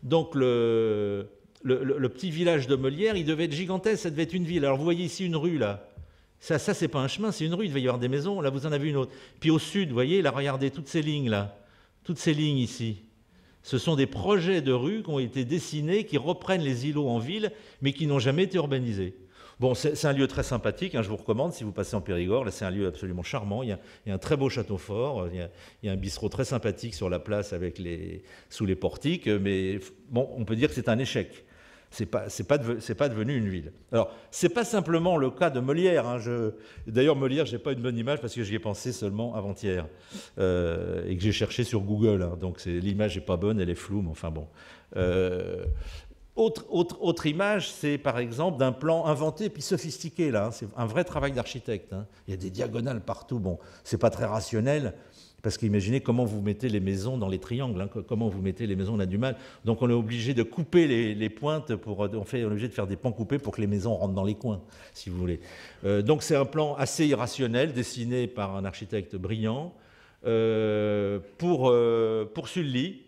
donc le, le, petit village de Molière, il devait être gigantesque, ça devait être une ville. Alors vous voyez ici une rue là. Ça, ça c'est pas un chemin, c'est une rue, il va y avoir des maisons, là vous en avez une autre. Puis au sud, vous voyez, là regardez toutes ces lignes là, toutes ces lignes ici. Ce sont des projets de rues qui ont été dessinés, qui reprennent les îlots en ville, mais qui n'ont jamais été urbanisés. Bon, c'est un lieu très sympathique, hein, je vous recommande si vous passez en Périgord. Là, c'est un lieu absolument charmant. Il y, a, un très beau château fort, il y, a, il y a un bistrot très sympathique sur la place avec les, sous les portiques. Mais bon, on peut dire que c'est un échec. Ce n'est pas, pas, pas, devenu une ville. Alors, ce n'est pas simplement le cas de Molière. Hein, d'ailleurs, Molière, je n'ai pas une bonne image parce que j'y ai pensé seulement avant-hier euh, et que j'ai cherché sur Google. Hein, donc, l'image n'est pas bonne, elle est floue, mais enfin bon. Euh, autre, autre, autre, image, c'est par exemple d'un plan inventé puis sophistiqué, là. Hein, c'est un vrai travail d'architecte. Il y a des diagonales partout. Bon, c'est pas très rationnel, parce qu'imaginez comment vous mettez les maisons dans les triangles, hein, comment vous mettez les maisons, on a du mal. Donc on est obligé de couper les, pointes, pour, euh, on, est obligé de faire des pans coupés pour que les maisons rentrent dans les coins, si vous voulez. Euh, donc c'est un plan assez irrationnel, dessiné par un architecte brillant. Euh, pour, pour Sully,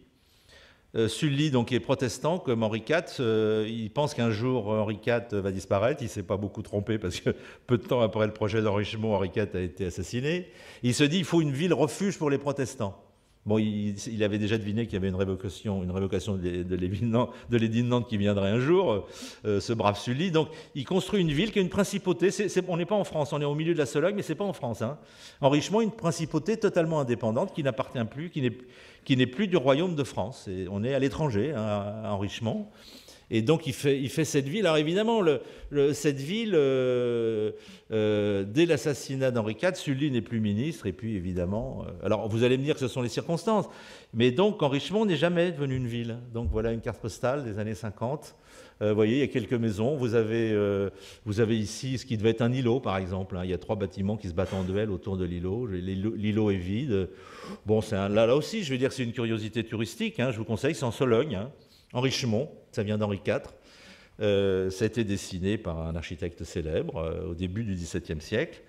euh, Sully, donc, est protestant, comme Henri IV, euh, il pense qu'un jour Henri IV va disparaître. Il s'est pas beaucoup trompé parce que peu de temps après le projet d'enrichissement, Henri IV a été assassiné. Il se dit il faut une ville refuge pour les protestants. Bon, il, avait déjà deviné qu'il y avait une révocation, une révocation de, de de, Nantes qui viendrait un jour, euh, ce brave Sully. Donc, il construit une ville qui est une principauté. on n'est pas en France, on est au milieu de la Sologne, mais ce n'est pas en France. Hein. En une principauté totalement indépendante qui n'appartient plus, qui n'est plus du royaume de France. Et on est à l'étranger, hein, en et donc il fait, cette ville. Alors évidemment, cette ville, euh, euh, dès l'assassinat d'Henri IV, Sully n'est plus ministre. Et puis évidemment, euh, alors vous allez me dire que ce sont les circonstances. Mais donc Richmond n'est jamais devenu une ville. Donc voilà une carte postale des années 50. Vous voyez, il y a quelques maisons. Vous avez, vous avez ici ce qui devait être un îlot, par exemple. Hein. Il y a trois bâtiments qui se battent en duel autour de l'îlot. L'îlot est vide. Bon, c'est là, aussi, je veux dire, c'est une curiosité touristique. Hein. Je vous conseille, c'est en Sologne. Hein. Henri ça vient d'Henri IV. Euh, ça a été dessiné par un architecte célèbre euh, au début du XVIIe siècle.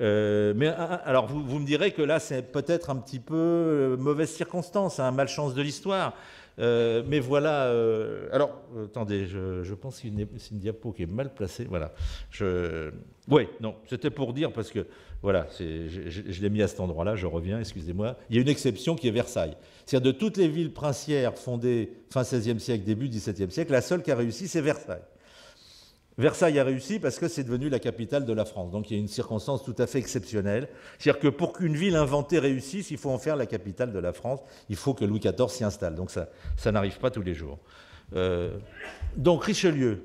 Euh, mais ah, ah, alors, vous, vous, me direz que là, c'est peut-être un petit peu euh, mauvaise circonstance, un hein, malchance de l'histoire. Euh, mais voilà. alors, attendez, je, pense qu'il c'est une diapo qui est mal placée. Voilà. Je, oui, non, c'était pour dire parce que voilà, je, je, l'ai mis à cet endroit-là. Je reviens, excusez-moi. Il y a une exception qui est Versailles. C'est-à-dire de toutes les villes princières fondées fin 16e siècle, début 17e siècle, la seule qui a réussi, c'est Versailles. Versailles a réussi parce que c'est devenu la capitale de la France. Donc il y a une circonstance tout à fait exceptionnelle. C'est-à-dire que pour qu'une ville inventée réussisse, il faut en faire la capitale de la France. Il faut que Louis XIV s'y installe. Donc ça, n'arrive pas tous les jours. Euh, donc Richelieu.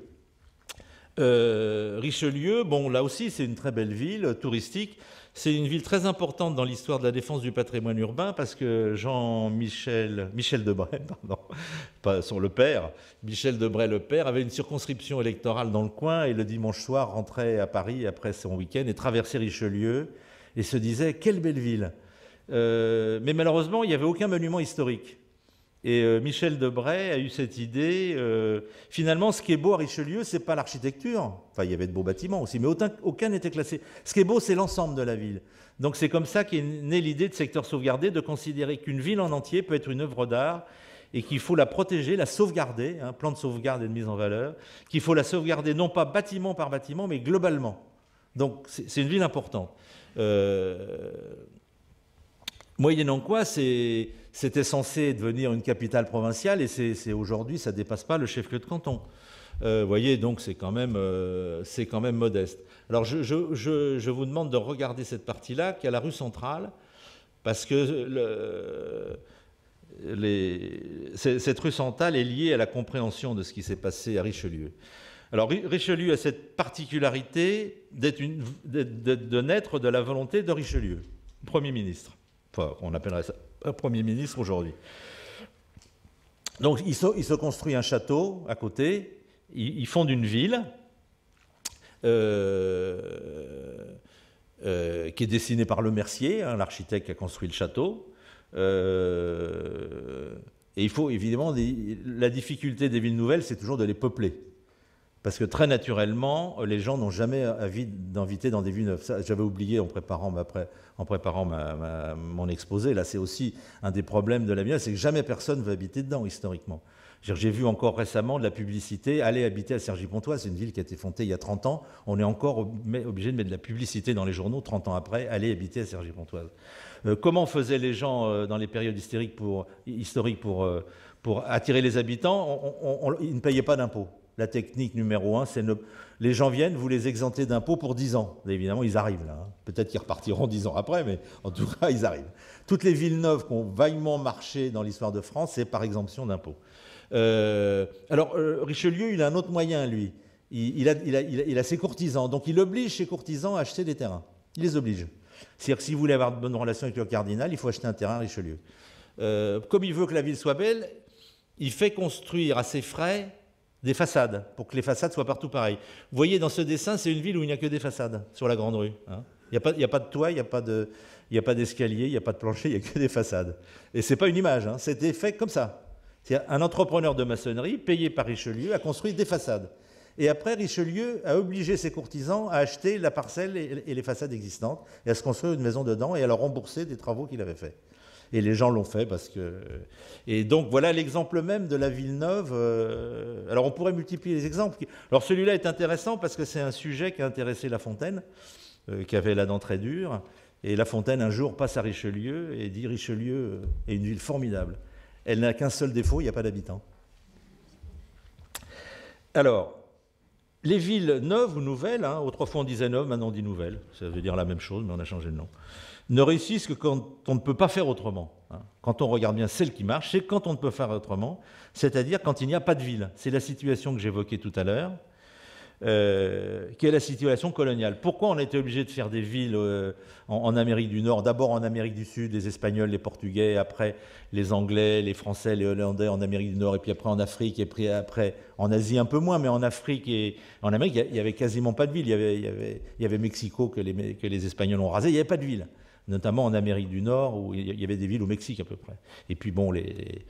Euh, Richelieu, bon là aussi c'est une très belle ville touristique. C'est une ville très importante dans l'histoire de la défense du patrimoine urbain parce que Jean-Michel Michel Debray, pardon, son le père, Michel Debray le père avait une circonscription électorale dans le coin et le dimanche soir rentrait à Paris après son week-end et traversait Richelieu et se disait quelle belle ville. Euh, mais malheureusement, il n'y avait aucun monument historique. Et euh, Michel Debray a eu cette idée. Euh, finalement, ce qui est beau à Richelieu, c'est pas l'architecture. Enfin, il y avait de beaux bâtiments aussi, mais aucun, n'était classé. Ce qui est beau, c'est l'ensemble de la ville. Donc, c'est comme ça qu'est née l'idée de secteur sauvegardé, de considérer qu'une ville en entier peut être une œuvre d'art et qu'il faut la protéger, la sauvegarder, un hein, plan de sauvegarde et de mise en valeur, qu'il faut la sauvegarder non pas bâtiment par bâtiment, mais globalement. Donc, c'est une ville importante. Euh, Moyennant quoi, c'est c'était censé devenir une capitale provinciale et c'est aujourd'hui, ça ne dépasse pas le chef-lieu de canton. Euh, vous voyez, donc c'est quand, même, euh, quand même modeste. Alors je, vous demande de regarder cette partie-là, qui est la rue centrale, parce que le, les, cette rue centrale est liée à la compréhension de ce qui s'est passé à Richelieu. Alors Richelieu a cette particularité de naître de la volonté de Richelieu, Premier ministre. Enfin, on appellerait ça un Premier ministre aujourd'hui. Donc il se, construit un château à côté, il, fonde une ville euh, euh, qui est dessinée par le Mercier, hein, l'architecte qui a construit le château. Euh, et il faut évidemment, la difficulté des villes nouvelles, c'est toujours de les peupler. Parce que très naturellement, euh, les gens n'ont jamais envie d'inviter dans des villes neuves. J'avais oublié en préparant, en préparant mon exposé. Là, c'est aussi un des problèmes de la ville, c'est que jamais personne ne veut habiter dedans historiquement. J'ai vu encore récemment de la publicité, aller habiter à Sergi-Pontoise », c'est une ville qui a été fondée il y a 30 ans, on est encore obligé de mettre de la publicité dans les journaux 30 ans après, aller habiter à Sergi-Pontoise pontoise euh, comment faisaient les gens euh, dans les périodes historiques pour, pour, pour attirer les habitants Ils ne payaient pas d'impôts. La technique numéro un, c'est les gens viennent, vous les exemptez d'impôts pour 10 ans. évidemment, ils arrivent là. Hein. Peut-être qu'ils repartiront 10 ans après, mais en tout cas, ils arrivent. Toutes les villes neuves qui ont vaillement marché dans l'histoire de France, c'est par exemption d'impôts. Euh, alors, euh, Richelieu, il a un autre moyen, lui. Il, a, ses courtisans. Donc, il oblige ses courtisans à acheter des terrains. Il les oblige. C'est-à-dire que si vous voulez avoir de bonnes relations avec le cardinal, il faut acheter un terrain à Richelieu. Euh, comme il veut que la ville soit belle, il fait construire à ses frais des façades, pour que les façades soient partout pareilles. Vous voyez, dans ce dessin, c'est une ville où il n'y a que des façades sur la grande rue. Hein. Il n'y a, pas de toit, il n'y a pas d'escalier, il n'y a pas de plancher, il n'y a que des façades. Et ce n'est pas une image, hein. c'était fait comme ça. un entrepreneur de maçonnerie, payé par Richelieu, a construit des façades. Et après, Richelieu a obligé ses courtisans à acheter la parcelle et les façades existantes, et à se construire une maison dedans, et à leur rembourser des travaux qu'il avait faits et les gens l'ont fait parce que. Euh, et donc voilà l'exemple même de la ville neuve. Euh, alors on pourrait multiplier les exemples. Alors celui-là est intéressant parce que c'est un sujet qui a intéressé La Fontaine, euh, qui avait la dent très dure. Et La Fontaine un jour passe à Richelieu et dit Richelieu est une ville formidable. Elle n'a qu'un seul défaut, il n'y a pas d'habitants. Alors, les villes neuves ou nouvelles, hein, autrefois on disait neuves, maintenant on dit nouvelles, ça veut dire la même chose, mais on a changé de nom ne réussissent que quand on ne peut pas faire autrement. Hein. Quand on regarde bien celle qui marche, c'est quand on ne peut faire autrement, c'est-à-dire quand il n'y a pas de ville. C'est la situation que j'évoquais tout à l'heure, euh, qui est la situation coloniale. Pourquoi on a été obligé de faire des villes euh, en, Amérique du Nord D'abord en Amérique du Sud, les Espagnols, les Portugais, après les Anglais, les Français, les Hollandais en Amérique du Nord, et puis après en Afrique, et puis après en Asie un peu moins, mais en Afrique et en Amérique, il n'y avait quasiment pas de ville. Il y avait, il y avait, Mexico que les, que les Espagnols ont rasé, il n'y avait pas de ville notamment en Amérique du Nord, où il y avait des villes au Mexique à peu près. Et puis bon, les,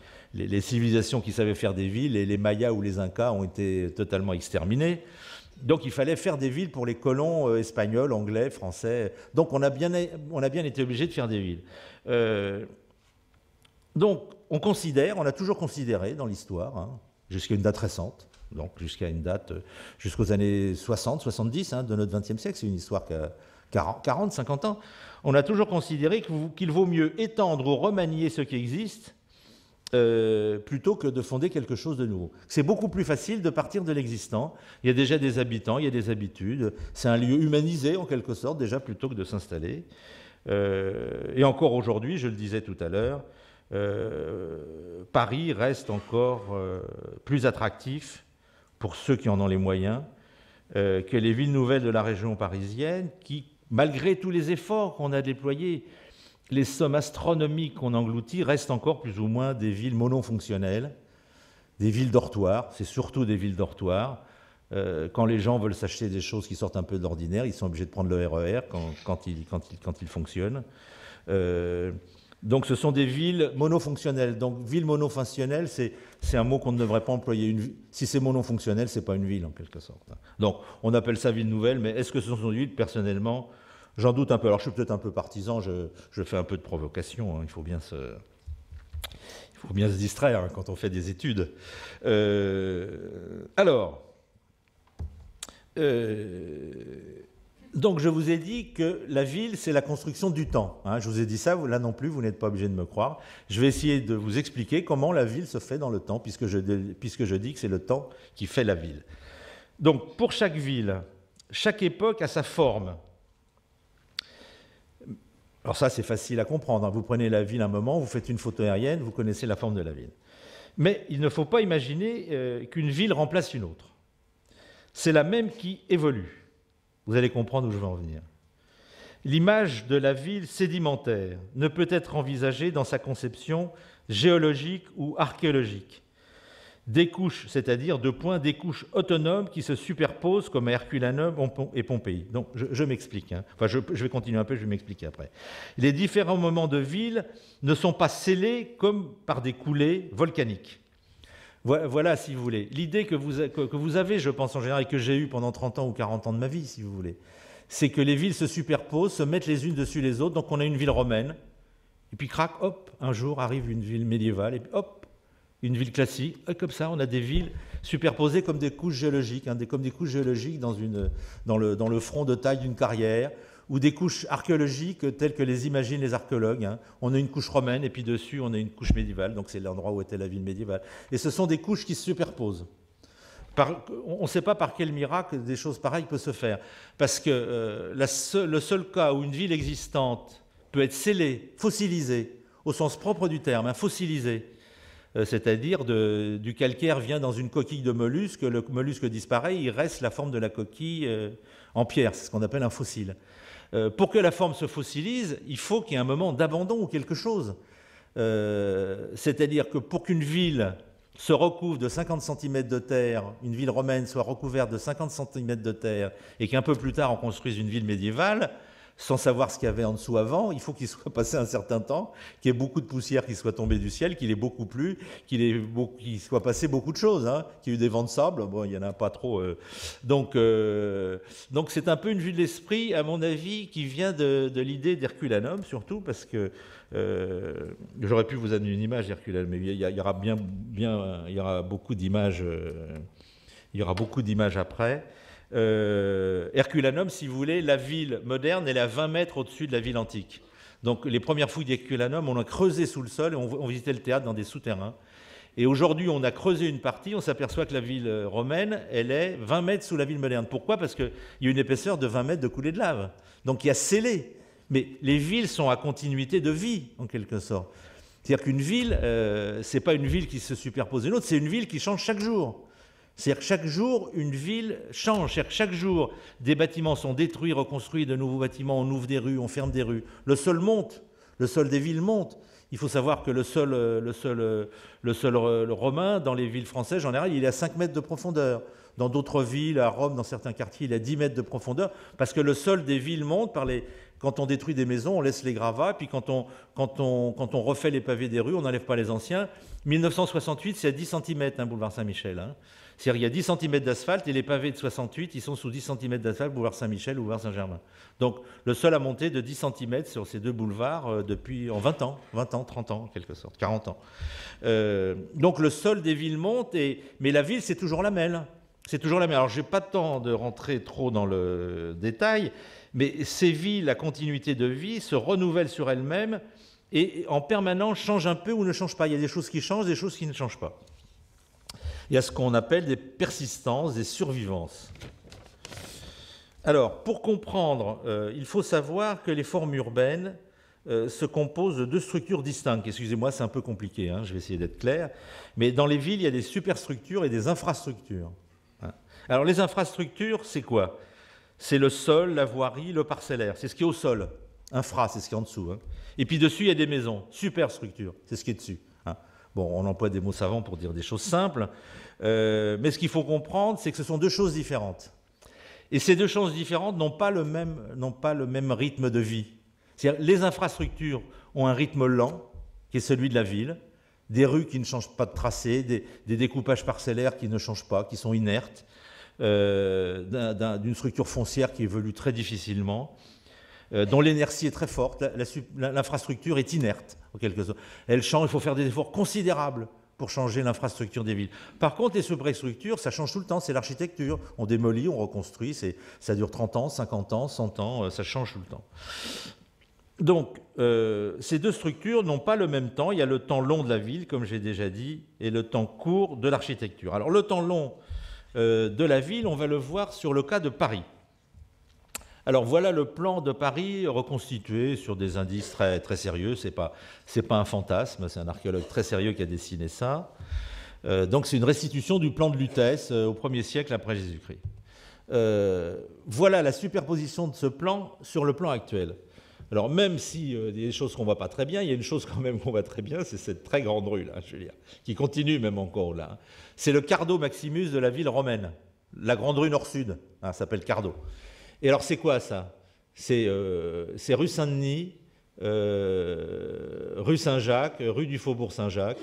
civilisations qui savaient faire des villes, et les Mayas ou les Incas ont été totalement exterminés Donc il fallait faire des villes pour les colons euh, espagnols, anglais, français. Donc on a bien, on a bien été obligé de faire des villes. Euh, donc on considère, on a toujours considéré dans l'histoire, hein, jusqu'à une date récente, donc jusqu'à une date, jusqu'aux années 60, 70 hein, de notre 20e siècle, c'est une histoire qui a 40, 50 ans, on a toujours considéré qu'il vaut mieux étendre ou remanier ce qui existe euh, plutôt que de fonder quelque chose de nouveau. C'est beaucoup plus facile de partir de l'existant. Il y a déjà des habitants, il y a des habitudes. C'est un lieu humanisé en quelque sorte déjà plutôt que de s'installer. Euh, et encore aujourd'hui, je le disais tout à l'heure, euh, Paris reste encore plus attractif pour ceux qui en ont les moyens que les villes nouvelles de la région parisienne qui Malgré tous les efforts qu'on a déployés, les sommes astronomiques qu'on engloutit restent encore plus ou moins des villes monofonctionnelles, des villes dortoirs, c'est surtout des villes dortoirs. Euh, quand les gens veulent s'acheter des choses qui sortent un peu de l'ordinaire, ils sont obligés de prendre le RER e quand, quand, il, fonctionne. Euh, donc ce sont des villes monofonctionnelles. Donc ville monofonctionnelle, c'est, un mot qu'on ne devrait pas employer. si c'est monofonctionnel, ce n'est pas une ville en quelque sorte. Donc on appelle ça ville nouvelle, mais est-ce que ce sont des villes Personnellement, J'en doute un peu. Alors je suis peut-être un peu partisan, je, fais un peu de provocation, hein. il, faut bien se, distraire hein, quand on fait des études. Euh, alors, euh, donc je vous ai dit que la ville, c'est la construction du temps. Hein. Je vous ai dit ça, là non plus, vous n'êtes pas obligé de me croire. Je vais essayer de vous expliquer comment la ville se fait dans le temps, puisque je, puisque je dis que c'est le temps qui fait la ville. Donc pour chaque ville, chaque époque a sa forme. Alors ça, c'est facile à comprendre. Hein. Vous prenez la ville un moment, vous faites une photo aérienne, vous connaissez la forme de la ville. Mais il ne faut pas imaginer euh, qu'une ville remplace une autre. C'est la même qui évolue. Vous allez comprendre où je veux en venir. L'image de la ville sédimentaire ne peut être envisagée dans sa conception géologique ou archéologique des c'est-à-dire de points, des couches autonomes qui se superposent comme à Herculaneum et Pompéi. Donc je, m'explique, hein. enfin je, vais continuer un peu, je vais m'expliquer après. Les différents moments de ville ne sont pas scellés comme par des coulées volcaniques. Voilà, si vous voulez, l'idée que vous, que, que vous avez, je pense en général, et que j'ai eue pendant 30 ans ou 40 ans de ma vie, si vous voulez, c'est que les villes se superposent, se mettent les unes dessus les autres, donc on a une ville romaine, et puis crac, hop, un jour arrive une ville médiévale, et puis hop, une ville classique. comme ça, on a des villes superposées comme des couches géologiques, hein, des, comme des couches géologiques dans, le, front de taille d'une carrière, ou des couches archéologiques telles que les imaginent les archéologues. Hein. On a une couche romaine, et puis dessus, on a une couche médiévale, donc c'est l'endroit où était la ville médiévale. Et ce sont des couches qui se superposent. on ne sait pas par quel miracle des choses pareilles peuvent se faire. Parce que euh, le seul cas où une ville existante peut être scellée, fossilisée, au sens propre du terme, hein, fossilisée, euh, c'est-à-dire du calcaire vient dans une coquille de mollusque, le mollusque disparaît, il reste la forme de la coquille euh, en pierre, c'est ce qu'on appelle un fossile. Euh, pour que la forme se fossilise, il faut qu'il y ait un moment d'abandon ou quelque chose. c'est-à-dire que pour qu'une ville se recouvre de 50 cm de terre, une ville romaine soit recouverte de 50 cm de terre, et qu'un peu plus tard on construise une ville médiévale, sans savoir ce qu'il y avait en dessous avant, il faut qu'il soit passé un certain temps, qu'il y ait beaucoup de poussière qui soit tombée du ciel, qu'il ait beaucoup plu, qu'il soit passé beaucoup de choses, hein. qu'il y ait eu des vents de sable, bon, il n'y en a pas trop. Euh. Donc, euh, donc c'est un peu une vue de l'esprit, à mon avis, qui vient de, l'idée d'Herculanum, surtout, parce que euh, j'aurais pu vous donner une image d'Herculanum, mais il y, aura bien, bien, il y aura beaucoup d'images, il y aura beaucoup d'images après. Euh, Herculanum, si vous voulez, la ville moderne, elle est à 20 mètres au-dessus de la ville antique. Donc les premières fouilles d'Herculanum, on a creusé sous le sol et on, visitait le théâtre dans des souterrains. Et aujourd'hui, on a creusé une partie, on s'aperçoit que la ville euh, romaine, elle est 20 mètres sous la ville moderne. Pourquoi Parce qu'il y a une épaisseur de 20 mètres de coulée de lave. Donc il y a scellé. Mais les villes sont à continuité de vie, en quelque sorte. C'est-à-dire qu'une ville, euh, ce n'est pas une ville qui se superpose à une autre, c'est une ville qui change chaque jour. C'est-à-dire chaque jour, une ville change. Chaque jour, des bâtiments sont détruits, reconstruits, de nouveaux bâtiments, on ouvre des rues, on ferme des rues. Le sol monte, le sol des villes monte. Il faut savoir que le sol, euh, le sol, euh, le sol euh, romain, dans les villes françaises, en général, il est à 5 mètres de profondeur. Dans d'autres villes, à Rome, dans certains quartiers, il est à 10 mètres de profondeur, parce que le sol des villes monte quand on détruit des maisons, on laisse les gravats, puis quand on, refait les pavés des rues, on n'enlève pas les anciens. 1968, c'est à 10 cm, hein, boulevard Saint-Michel. Hein cest à y a 10 cm d'asphalte et les pavés de 68, ils sont sous 10 cm d'asphalte, boulevard Saint-Michel ou boulevard Saint-Germain. Donc le sol a monté de 10 cm sur ces deux boulevards euh, depuis en 20 ans, 20 ans, 30 ans en quelque sorte, 40 ans. Euh, donc le sol des villes monte, mais la ville c'est toujours la mêle. C'est toujours la même. Alors, je n'ai pas le temps de rentrer trop dans le détail, mais ces villes, la continuité de vie, se renouvelle sur elle-même et en permanence change un peu ou ne change pas. Il y a des choses qui changent, des choses qui ne changent pas. Il y a ce qu'on appelle des persistances, des survivances. Alors, pour comprendre, euh, il faut savoir que les formes urbaines euh, se composent de deux structures distinctes. Excusez-moi, c'est un peu compliqué, hein, je vais essayer d'être clair. Mais dans les villes, il y a des superstructures et des infrastructures. Hein. Alors, les infrastructures, c'est quoi C'est le sol, la voirie, le parcellaire. C'est ce qui est au sol. Infra, c'est ce qui est en dessous. Hein. Et puis dessus, il y a des maisons. Superstructure, c'est ce qui est dessus on emploie des mots savants pour dire des choses simples, euh, mais ce qu'il faut comprendre, c'est que ce sont deux choses différentes. Et ces deux choses différentes n'ont pas le même, n'ont pas le même rythme de vie. cest les infrastructures ont un rythme lent, qui est celui de la ville, des rues qui ne changent pas de tracé, des, découpages parcellaires qui ne changent pas, qui sont inertes, euh, d'une structure foncière qui évolue très difficilement, euh, dont l'inertie est très forte, l'infrastructure est inerte, en quelque Elle change, il faut faire des efforts considérables pour changer l'infrastructure des villes. Par contre, les superstructures, ça change tout le temps, c'est l'architecture. On démolit, on reconstruit, ça dure 30 ans, 50 ans, 100 ans, euh, ça change tout le temps. Donc, euh, ces deux structures n'ont pas le même temps. Il y a le temps long de la ville, comme j'ai déjà dit, et le temps court de l'architecture. Alors, le temps long de la ville, on va le voir sur le cas de Paris. Alors voilà le plan de Paris reconstitué sur des indices très, sérieux. Ce n'est pas, un fantasme, c'est un archéologue très sérieux qui a dessiné ça. Euh, donc c'est une restitution du plan de Lutèce euh, au 1er siècle après Jésus-Christ. Euh, voilà la superposition de ce plan sur le plan actuel. Alors même si y a des choses qu'on voit pas très bien, il y a une chose quand même qu'on voit très bien, c'est cette très grande rue qui continue même encore là. C'est le Cardo Maximus de la ville romaine, la grande rue nord-sud, ah, ça s'appelle Cardo. Et alors, c'est quoi ça euh, C'est rue Saint-Denis, euh, rue Saint-Jacques, rue du Faubourg Saint-Jacques.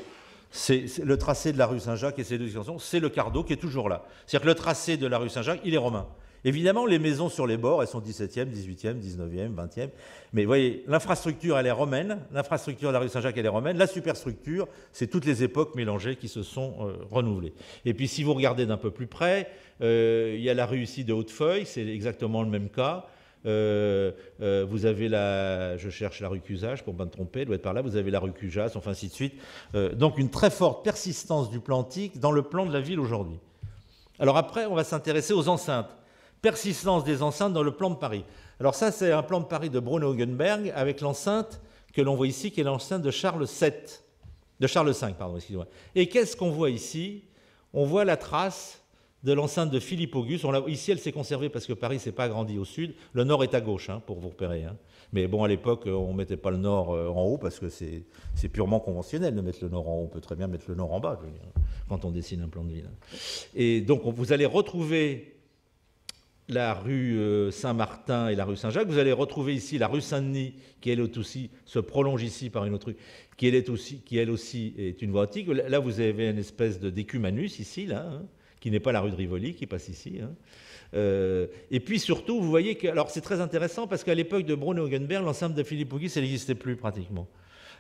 C'est le tracé de la rue Saint-Jacques et ses deux extensions, c'est le cardo qui est toujours là. C'est-à-dire que le tracé de la rue Saint-Jacques, il est romain. Évidemment, les maisons sur les bords, elles sont 17e, 18e, 19e, 20e. Mais vous voyez, l'infrastructure, elle est romaine. L'infrastructure de la rue Saint-Jacques, elle est romaine. La superstructure, c'est toutes les époques mélangées qui se sont euh, renouvelées. Et puis, si vous regardez d'un peu plus près, euh, il y a la rue ici de Hautefeuille, c'est exactement le même cas. Euh, vous avez la, je cherche la rue Cusage pour ne pas me tromper, doit être par là, vous avez la rue Cujas, enfin ainsi de suite. donc une très forte persistance du plan antique dans le plan de la ville aujourd'hui. Alors après, on va s'intéresser aux enceintes. Persistance des enceintes dans le plan de Paris. Alors ça, c'est un plan de Paris de Bruno Hugenberg avec l'enceinte que l'on voit ici, qui est l'enceinte de Charles VII, de Charles V, pardon, Et qu'est-ce qu'on voit ici On voit la trace de l'enceinte de Philippe Auguste. ici, elle s'est conservée parce que Paris s'est pas agrandi au sud. Le nord est à gauche, hein, pour vous repérer. Hein. Mais bon, à l'époque, euh, on ne mettait pas le nord euh, en haut parce que c'est purement conventionnel de mettre le nord en haut. On peut très bien mettre le nord en bas, quand on dessine un plan de ville. Hein. Et donc, vous allez retrouver la rue euh, Saint-Martin et la rue Saint-Jacques. Vous allez retrouver ici la rue Saint-Denis, qui elle aussi se prolonge ici par une autre rue, qui elle, est aussi, qui elle aussi est une voie antique. Là, vous avez une espèce de décumanus ici, là, hein, qui n'est pas la rue de Rivoli, qui passe ici. Hein. Euh, et puis surtout, vous voyez que. Alors, c'est très intéressant parce qu'à l'époque de Braun Hogenberg, l'ensemble de Philippe Auguste elle n'existait plus pratiquement.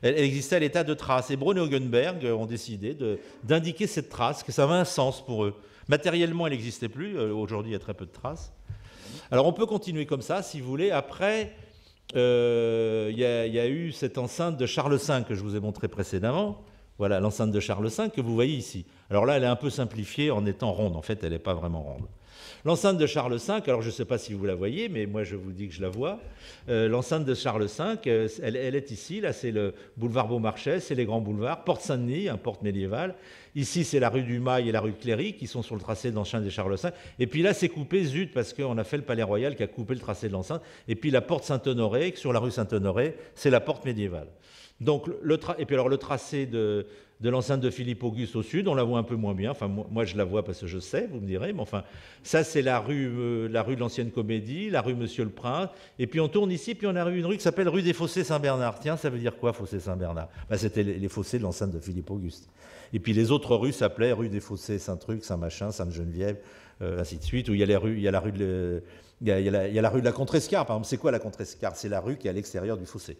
Elle, existait à l'état de trace. Et Braun et Hogenberg ont décidé d'indiquer cette trace, que ça avait un sens pour eux. Matériellement, elle n'existait plus. Euh, aujourd'hui, il y a très peu de traces. Alors on peut continuer comme ça, si vous voulez. Après, euh, il y, a eu cette enceinte de Charles V que je vous ai montrée précédemment. Voilà l'enceinte de Charles V que vous voyez ici. Alors là, elle est un peu simplifiée en étant ronde. En fait, elle n'est pas vraiment ronde. L'enceinte de Charles V, alors je ne sais pas si vous la voyez, mais moi je vous dis que je la vois. Euh, l'enceinte de Charles V, euh, elle, elle est ici. Là, c'est le boulevard Beaumarchais, c'est les grands boulevards, Porte Saint-Denis, un hein, porte médiéval, Ici, c'est la rue du Mail et la rue Cléry qui sont sur le tracé de l'enceinte des Charles V. Et puis là, c'est coupé, zut, parce qu'on a fait le Palais Royal qui a coupé le tracé de l'enceinte. Et puis la porte Saint-Honoré, sur la rue Saint-Honoré, c'est la porte médiévale. Donc, le et puis alors le tracé de, de l'enceinte de Philippe Auguste au sud, on la voit un peu moins bien. Enfin, moi, je la vois parce que je sais, vous me direz. Mais enfin, ça c'est la rue, euh, la rue de l'ancienne Comédie, la rue Monsieur le Prince. Et puis on tourne ici, puis on arrive à une rue qui s'appelle rue des Fossés Saint-Bernard. Tiens, ça veut dire quoi Fossés Saint-Bernard ben, c'était les fossés de l'enceinte de Philippe Auguste. Et puis les autres rues s'appelaient rue des Fossés, Saint-Truc, Saint-Machin, Sainte-Geneviève, euh, ainsi de suite, où il y a, la rue de... la, il par exemple. C'est quoi la Contrescarpe C'est la rue qui est à l'extérieur du fossé.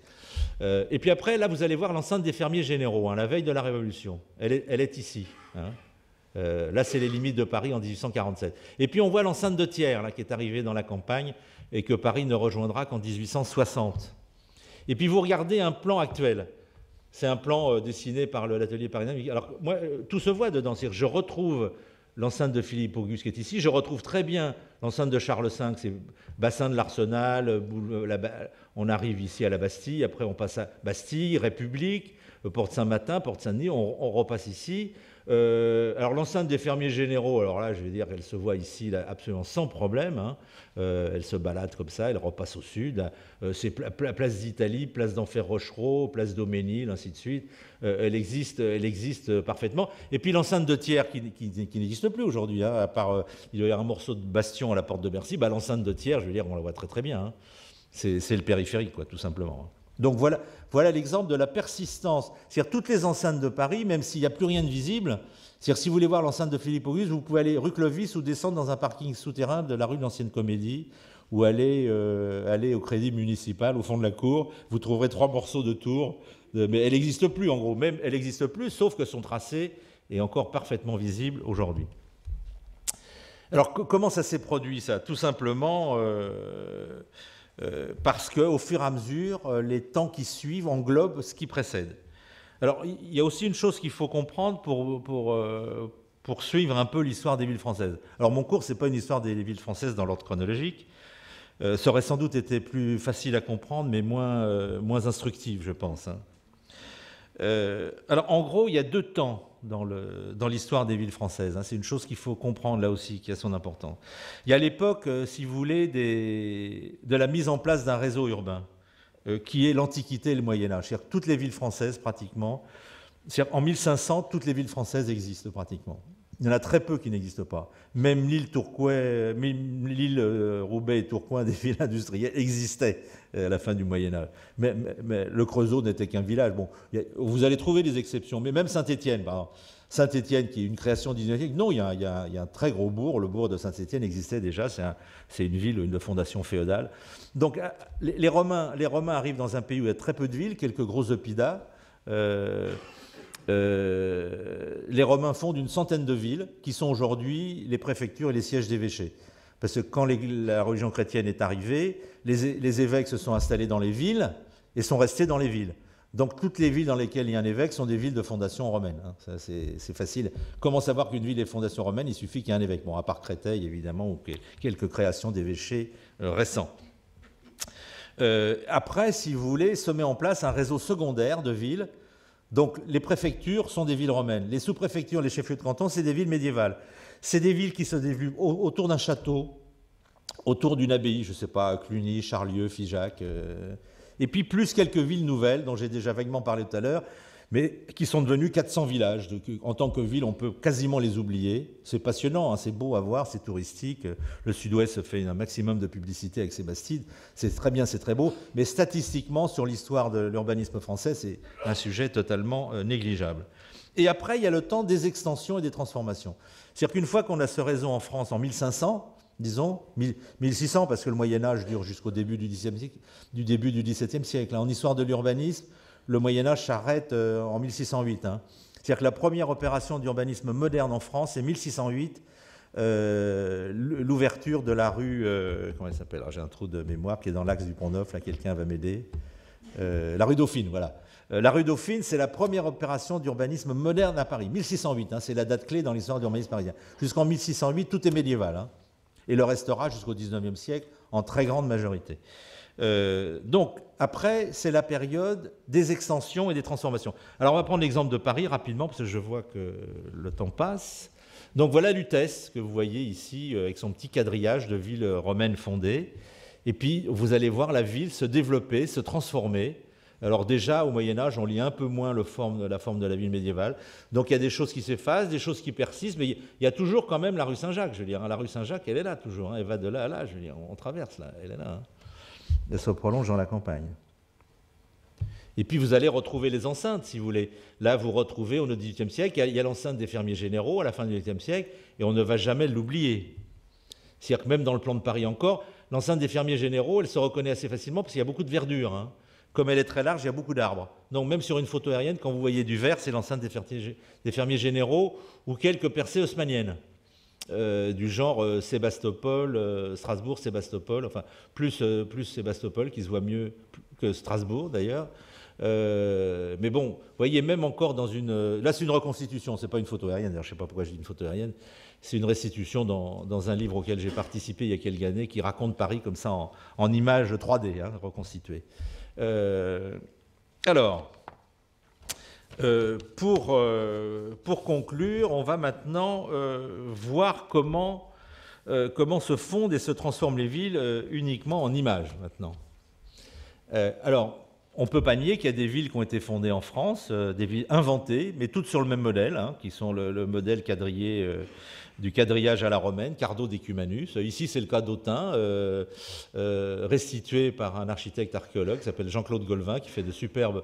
Euh, et puis après, là, vous allez voir l'enceinte des fermiers généraux, hein, la veille de la Révolution. Elle est, ici. Hein. Euh, là, c'est les limites de Paris en 1847. Et puis on voit l'enceinte de Thiers, là, qui est arrivée dans la campagne et que Paris ne rejoindra qu'en 1860. Et puis vous regardez un plan actuel. C'est un plan euh, dessiné par l'atelier parisien. Alors, moi, euh, tout se voit dedans. Je retrouve l'enceinte de Philippe Auguste qui est ici. Je retrouve très bien l'enceinte de Charles V, c'est bassin de l'Arsenal, euh, on arrive ici à la Bastille, après on passe à Bastille, République, Porte Saint-Martin, Porte Saint-Denis, on, repasse ici, euh, alors l'enceinte des fermiers généraux, alors là je vais dire qu'elle se voit ici absolument sans problème. Hein. Euh, elle se balade comme ça, elle repasse au sud. Euh, c'est la place d'Italie, place d'Enfer Rochereau, place d'Auménil, ainsi de suite. elle existe, elle existe parfaitement. Et puis l'enceinte de tiers qui, n'existe plus aujourd'hui, hein, à part il y a un morceau de bastion à la porte de Bercy. Bah, l'enceinte de tiers, je veux dire, on la voit très très bien. Hein. C'est le périphérique, quoi, tout simplement. Donc voilà, voilà l'exemple de la persistance. C'est-à-dire toutes les enceintes de Paris, même s'il n'y a plus rien de visible, c'est-à-dire si vous voulez voir l'enceinte de Philippe Auguste, vous pouvez aller rue Clovis ou descendre dans un parking souterrain de la rue de l'Ancienne Comédie ou aller, euh, aller au crédit municipal au fond de la cour. Vous trouverez trois morceaux de tour. Mais elle n'existe plus en gros. Même elle n'existe plus, sauf que son tracé est encore parfaitement visible aujourd'hui. Alors comment ça s'est produit ça Tout simplement. Euh, euh, parce qu'au fur et à mesure, euh, les temps qui suivent englobent ce qui précède. Alors, il y a aussi une chose qu'il faut comprendre pour, euh, pour, suivre un peu l'histoire des villes françaises. Alors, mon cours, ce n'est pas une histoire des villes françaises dans l'ordre chronologique. ça aurait sans doute été plus facile à comprendre, mais moins, moins instructive, je pense. Hein. alors, en gros, il y a deux temps dans l'histoire dans des villes françaises. Hein. C'est une chose qu'il faut comprendre là aussi, qui a son importance. Il y a l'époque, euh, si vous voulez, des, de la mise en place d'un réseau urbain, euh, qui est l'Antiquité et le Moyen Âge. C'est-à-dire toutes les villes françaises pratiquement. En 1500, toutes les villes françaises existent pratiquement. Il y en a très peu qui n'existent pas. Même l'île l'île euh, Roubaix et Tourcoing, des villes industrielles, existaient euh, à la fin du Moyen Âge. Mais, le Creusot n'était qu'un village. Bon, vous allez trouver des exceptions, mais même Saint-Étienne, par Saint-Étienne, qui est une création du non, il y, a, un très gros bourg. Le bourg de Saint-Étienne existait déjà. C'est une ville, une fondation féodale. Donc, euh, les, Romains, arrivent dans un pays où il y a très peu de villes, quelques gros oppida. Euh, les Romains fondent une centaine de villes qui sont aujourd'hui les préfectures et les sièges d'évêchés. Parce que quand la religion chrétienne est arrivée, les, évêques se sont installés dans les villes et sont restés dans les villes. Donc toutes les villes dans lesquelles il y a un évêque sont des villes de fondation romaine. Hein. c'est facile. Comment savoir qu'une ville est fondation romaine Il suffit qu'il y ait un évêque. Bon, à part Créteil, évidemment, ou quelques créations d'évêchés euh, récents. Euh, après, si vous voulez, se met en place un réseau secondaire de villes. Donc les préfectures sont des villes romaines. Les sous-préfectures, les chefs-lieux de canton, c'est des villes médiévales. C'est des villes qui se développent autour d'un château, autour d'une abbaye, je ne sais pas, Cluny, Charlieu, Figeac, euh, et puis plus quelques villes nouvelles dont j'ai déjà vaguement parlé tout à l'heure, mais qui sont devenues 400 villages. en tant que ville, on peut quasiment les oublier. C'est passionnant, hein, c'est beau à voir, c'est touristique. Le Sud-Ouest fait un maximum de publicité avec ses bastides. C'est très bien, c'est très beau, mais statistiquement, sur l'histoire de l'urbanisme français, c'est un sujet totalement euh, négligeable. Et après, il y a le temps des extensions et des transformations. C'est-à-dire qu'une fois qu'on a ce réseau en France en 1500, disons, 1600, parce que le Moyen-Âge dure jusqu'au début du XVIIe siècle, siècle. Hein. En histoire de l'urbanisme, le Moyen-Âge s'arrête euh, en 1608. Hein. C'est-à-dire que la première opération d'urbanisme moderne en France, c'est 1608, euh, l'ouverture de la rue, euh, comment elle s'appelle ah, J'ai un trou de mémoire qui est dans l'axe du Pont-Neuf, là quelqu'un va m'aider. la rue Dauphine, voilà. Euh, la rue Dauphine, c'est la première opération d'urbanisme moderne à Paris. 1608, hein, c'est la date clé dans l'histoire de l'urbanisme parisien. Jusqu'en 1608, tout est médiéval. Hein, et le restera jusqu'au 19e siècle en très grande majorité. Euh, donc, après, c'est la période des extensions et des transformations. Alors, on va prendre l'exemple de Paris rapidement, parce que je vois que le temps passe. Donc, voilà Lutèce, que vous voyez ici, euh, avec son petit quadrillage de villes romaines fondées. Et puis, vous allez voir la ville se développer, se transformer alors déjà, au Moyen Âge, on lit un peu moins la forme de la ville médiévale. Donc il y a des choses qui s'effacent, des choses qui persistent, mais il y a toujours quand même la rue Saint-Jacques, je veux dire. Hein. La rue Saint-Jacques, elle est là toujours, hein. elle va de là à là, je veux dire. On traverse là, elle est là. Hein. Elle se prolonge dans la campagne. Et puis vous allez retrouver les enceintes, si vous voulez. Là, vous retrouvez, au XVIIIe siècle, il y a l'enceinte des fermiers généraux à la fin du XVIIIe siècle, et on ne va jamais l'oublier. C'est-à-dire que même dans le plan de Paris encore, l'enceinte des fermiers généraux, elle se reconnaît assez facilement parce qu'il y a beaucoup de verdure comme elle est très large, il y a beaucoup d'arbres. Donc même sur une photo aérienne, quand vous voyez du vert, c'est l'enceinte des, fermiers généraux ou quelques percées haussmaniennes, euh, du genre euh, Sébastopol, euh, Strasbourg, Sébastopol, enfin plus, plus Sébastopol qui se voit mieux que Strasbourg d'ailleurs. mais bon, vous voyez, même encore dans une... Là, c'est une reconstitution, c'est pas une photo aérienne, je ne sais pas pourquoi je dis une photo aérienne, c'est une restitution dans, un livre auquel j'ai participé il y a quelques années qui raconte Paris comme ça en, images 3D, hein, reconstituées. Euh, alors, euh, pour, euh, pour, conclure, on va maintenant voir comment, comment, se fondent et se transforment les villes uniquement en images maintenant. alors, on peut pas nier qu'il y a des villes qui ont été fondées en France, euh, des villes inventées, mais toutes sur le même modèle, hein, qui sont le, modèle quadrillé euh, du quadrillage à la romaine, Cardo d'Ecumanus. Euh, ici, c'est le cas d'Autun, restitué par un architecte archéologue qui s'appelle Jean-Claude Golvin, qui fait de superbes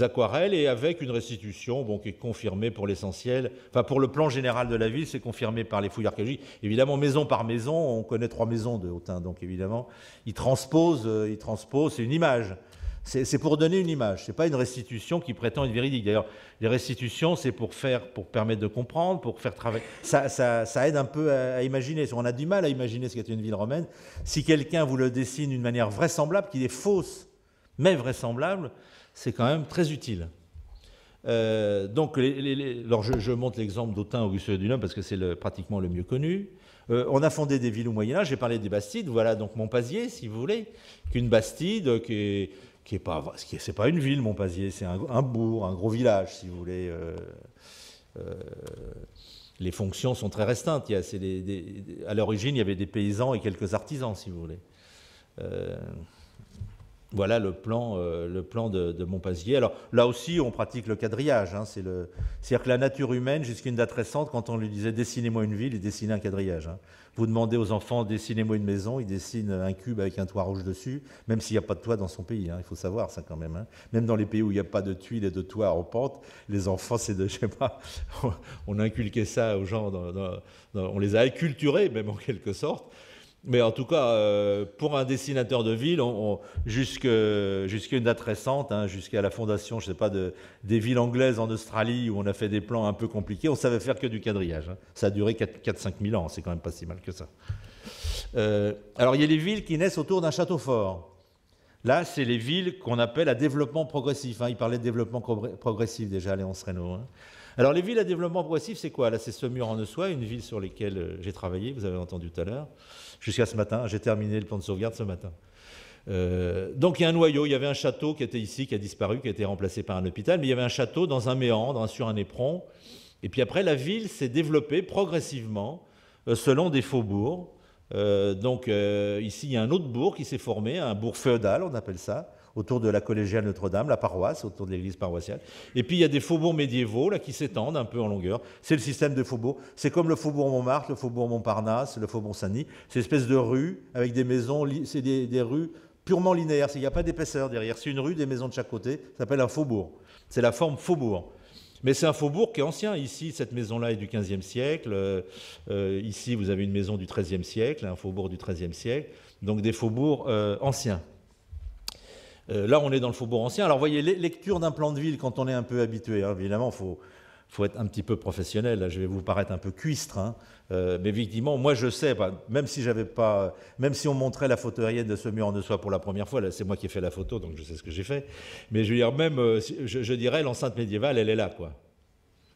aquarelles, et avec une restitution qui est confirmée pour l'essentiel. Enfin, pour le plan général de la ville, c'est confirmé par les fouilles archéologiques. Évidemment, maison par maison, on connaît trois maisons de donc évidemment, il transpose, il transpose, c'est une image. C'est pour donner une image, ce n'est pas une restitution qui prétend être véridique. D'ailleurs, les restitutions, c'est pour faire, pour permettre de comprendre, pour faire travailler. Ça, aide un peu à, imaginer. On a du mal à imaginer ce qu'était une ville romaine. Si quelqu'un vous le dessine d'une manière vraisemblable, qui est fausse, mais vraisemblable, c'est quand même très utile. Euh, donc, je, montre l'exemple d'Autun Auguste parce que c'est pratiquement le mieux connu. Euh, on a fondé des villes au Moyen Âge. J'ai parlé des Bastides. Voilà donc Montpazier, si vous voulez, qu'une Bastide qui est ce n'est pas, une ville, Montpazier, c'est un, bourg, un gros village, si vous voulez. Euh, euh, les fonctions sont très restreintes. a, à l'origine, il y avait des paysans et quelques artisans, si vous voulez. Euh, voilà le plan, euh, le plan de, Montpazier. Alors là aussi, on pratique le quadrillage. Hein. c'est le... à dire que la nature humaine, jusqu'à une date récente, quand on lui disait dessinez-moi une ville, il dessinait un quadrillage. Hein. Vous demandez aux enfants dessinez-moi une maison, ils dessinent un cube avec un toit rouge dessus, même s'il n'y a pas de toit dans son pays. Hein. il faut savoir ça quand même. Même dans les pays où il n'y a pas de tuiles et de toits en pente, les enfants, c'est de, je sais pas, on a inculqué ça aux gens, on les a acculturés même en quelque sorte. Mais en tout cas, euh, pour un dessinateur de ville, jusqu'à une date récente, hein, jusqu'à la fondation, je sais pas, des villes anglaises en Australie où on a fait des plans un peu compliqués, on savait faire que du quadrillage. Hein. Ça a duré 4-5 000 ans, c'est quand même pas si mal que ça. Euh, alors il y a les villes qui naissent autour d'un château fort. Là, c'est les villes qu'on appelle à développement progressif. Hein. Il parlait de développement progressif déjà, Léonce Reynaud. Alors les villes à développement progressif, c'est quoi Là, c'est Semur en Ossois, une ville sur laquelle euh, j'ai travaillé, vous avez entendu tout à l'heure jusqu'à ce matin. J'ai terminé le plan de sauvegarde ce matin. Euh, donc il y a un noyau, il y avait un château qui était ici, qui a disparu, qui a été remplacé par un hôpital, mais il y avait un château dans un méandre, sur un éperon. Et puis après, la ville s'est développée progressivement euh, selon des faubourgs. Euh, donc euh, ici, il y a un autre bourg qui s'est formé, un bourg féodal, on appelle ça, autour de la collégiale Notre-Dame, la paroisse, autour de l'église paroissiale. Et puis il y a des faubourgs médiévaux là qui s'étendent un peu en longueur. C'est le système de faubourgs. C'est comme le faubourg Montmartre, le faubourg Montparnasse, le faubourg Saint-Denis. C'est une espèce de rue avec des maisons, c'est des, des, rues purement linéaires. Il n'y a pas d'épaisseur derrière. C'est une rue, des maisons de chaque côté. Ça s'appelle un faubourg. C'est la forme faubourg. Mais c'est un faubourg qui est ancien. Ici, cette maison-là est du XVe siècle. Euh, euh, ici, vous avez une maison du XIIIe siècle, un faubourg du XIIIe siècle. Donc des faubourgs euh, anciens. là, on est dans le faubourg ancien. Alors, voyez, lecture d'un plan de ville quand on est un peu habitué. Hein. évidemment, il faut, faut être un petit peu professionnel, là, je vais vous paraître un peu cuistre, hein. euh, mais effectivement, moi je sais, bah, même si j'avais pas, même si on montrait la photo aérienne de ce mur en de pour la première fois, là c'est moi qui ai fait la photo, donc je sais ce que j'ai fait, mais je veux dire, même, euh, je, dirais, l'enceinte médiévale, elle est là, quoi.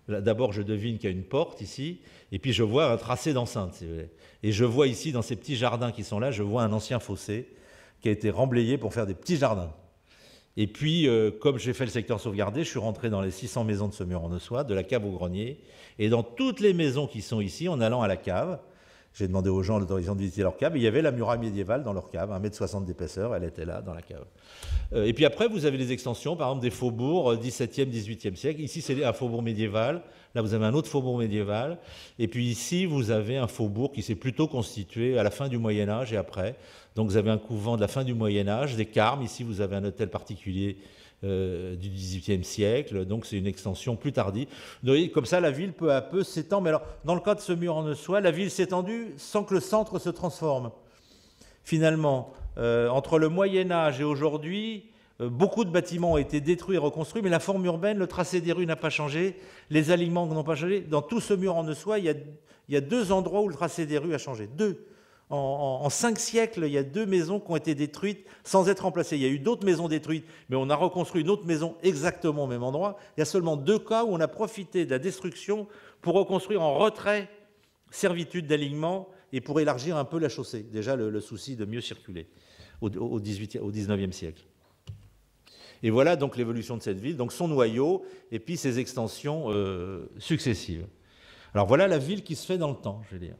D'abord, je devine qu'il y a une porte ici, et puis je vois un tracé d'enceinte, Et je vois ici, dans ces petits jardins qui sont là, je vois un ancien fossé qui a été remblayé pour faire des petits jardins. Et puis, euh, comme j'ai fait le secteur sauvegardé, je suis rentré dans les 600 maisons de ce mur en soie, de la cave au grenier, et dans toutes les maisons qui sont ici, en allant à la cave, j'ai demandé aux gens l'autorisation de visiter leur cave. il y avait la muraille médiévale dans leur cave, 1m60 d'épaisseur, elle était là dans la cave. Euh, et puis après, vous avez les extensions, par exemple des faubourgs 17e, euh, 18e siècle. Ici, c'est un faubourg médiéval. Là, vous avez un autre faubourg médiéval. Et puis ici, vous avez un faubourg qui s'est plutôt constitué à la fin du Moyen Âge et après, donc vous avez un couvent de la fin du Moyen Âge, des Carmes. Ici, vous avez un hôtel particulier euh, du XVIIIe siècle, donc c'est une extension plus tardive. comme ça, la ville peu à peu s'étend. Mais alors, dans le cas de ce mur en soie, la ville s'est étendue sans que le centre se transforme. Finalement, euh, entre le Moyen Âge et aujourd'hui, euh, beaucoup de bâtiments ont été détruits et reconstruits, mais la forme urbaine, le tracé des rues n'a pas changé, les alignements n'ont pas changé. Dans tout ce mur en soie, il y a deux endroits où le tracé des rues a changé. Deux. En, cinq siècles, il y a deux maisons qui ont été détruites sans être remplacées. Il y a eu d'autres maisons détruites, mais on a reconstruit une autre maison exactement au même endroit. Il y a seulement deux cas où on a profité de la destruction pour reconstruire en retrait, servitude d'alignement et pour élargir un peu la chaussée. Déjà le, souci de mieux circuler au, au, 19e siècle. Et voilà donc l'évolution de cette ville, donc son noyau et puis ses extensions euh, successives. Alors voilà la ville qui se fait dans le temps, je vais dire.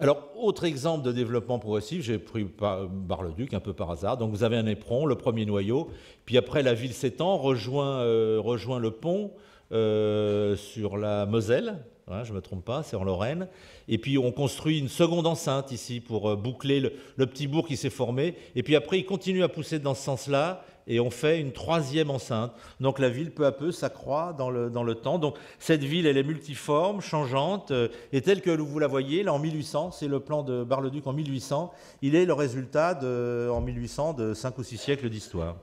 Alors, autre exemple de développement progressif, j'ai pris Bar-le-Duc un peu par hasard. Donc, vous avez un éperon, le premier noyau, puis après la ville s'étend, rejoint, euh, le pont euh, sur la Moselle, hein, je ne me trompe pas, c'est en Lorraine. Et puis on construit une seconde enceinte ici pour euh, boucler le petit bourg qui s'est formé. Et puis après, il continue à pousser dans ce sens-là et on fait une troisième enceinte. Donc la ville, peu à peu, s'accroît dans le, temps. Donc cette ville, elle est multiforme, changeante, euh, et telle que vous la voyez, là en 1800, c'est le plan de Bar-le-Duc en 1800, il est le résultat de, en 1800 de 5 ou six siècles d'histoire.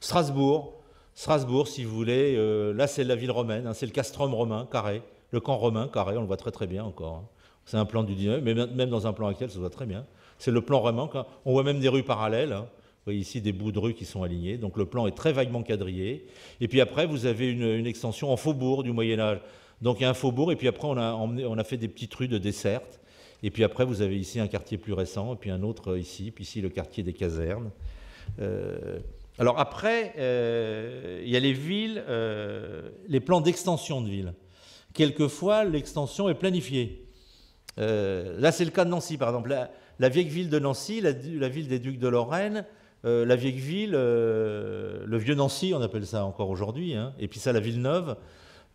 Strasbourg, Strasbourg, si vous voulez, euh, là c'est la ville romaine, hein, c'est le castrum romain, carré, le camp romain, carré, on le voit très très bien encore. Hein. C'est un plan du 19, mais même dans un plan actuel, ça se voit très bien. C'est le plan romain, on voit même des rues parallèles. Hein ici des bouts de rue qui sont alignés. Donc le plan est très vaguement quadrillé. Et puis après, vous avez une, extension en faubourg du Moyen Âge. Donc il y a un faubourg, et puis après, on a, on a fait des petites rues de desserte. Et puis après, vous avez ici un quartier plus récent, et puis un autre euh, ici, puis ici le quartier des casernes. Euh, alors après, euh, il y a les villes, les plans d'extension de villes. Quelquefois, l'extension est planifiée. là, c'est le cas de Nancy, par exemple. La, vieille ville de Nancy, la ville des Ducs de Lorraine, euh, la vieille ville, euh, le vieux Nancy, on appelle ça encore aujourd'hui, hein. et puis ça, la ville neuve,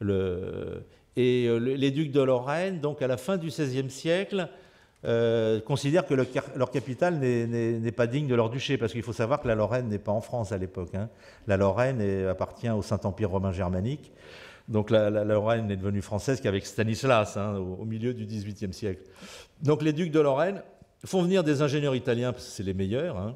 et euh, les ducs de Lorraine, donc à la fin du XVIe siècle, considèrent que leur capitale n'est pas digne de leur duché, parce qu'il faut savoir que la Lorraine n'est pas en France à l'époque. Hein. La Lorraine appartient au Saint-Empire romain germanique. Donc la, Lorraine est devenue française qu'avec Stanislas, hein, au, milieu du XVIIIe siècle. Donc les ducs de Lorraine font venir des ingénieurs italiens, parce que c'est les meilleurs,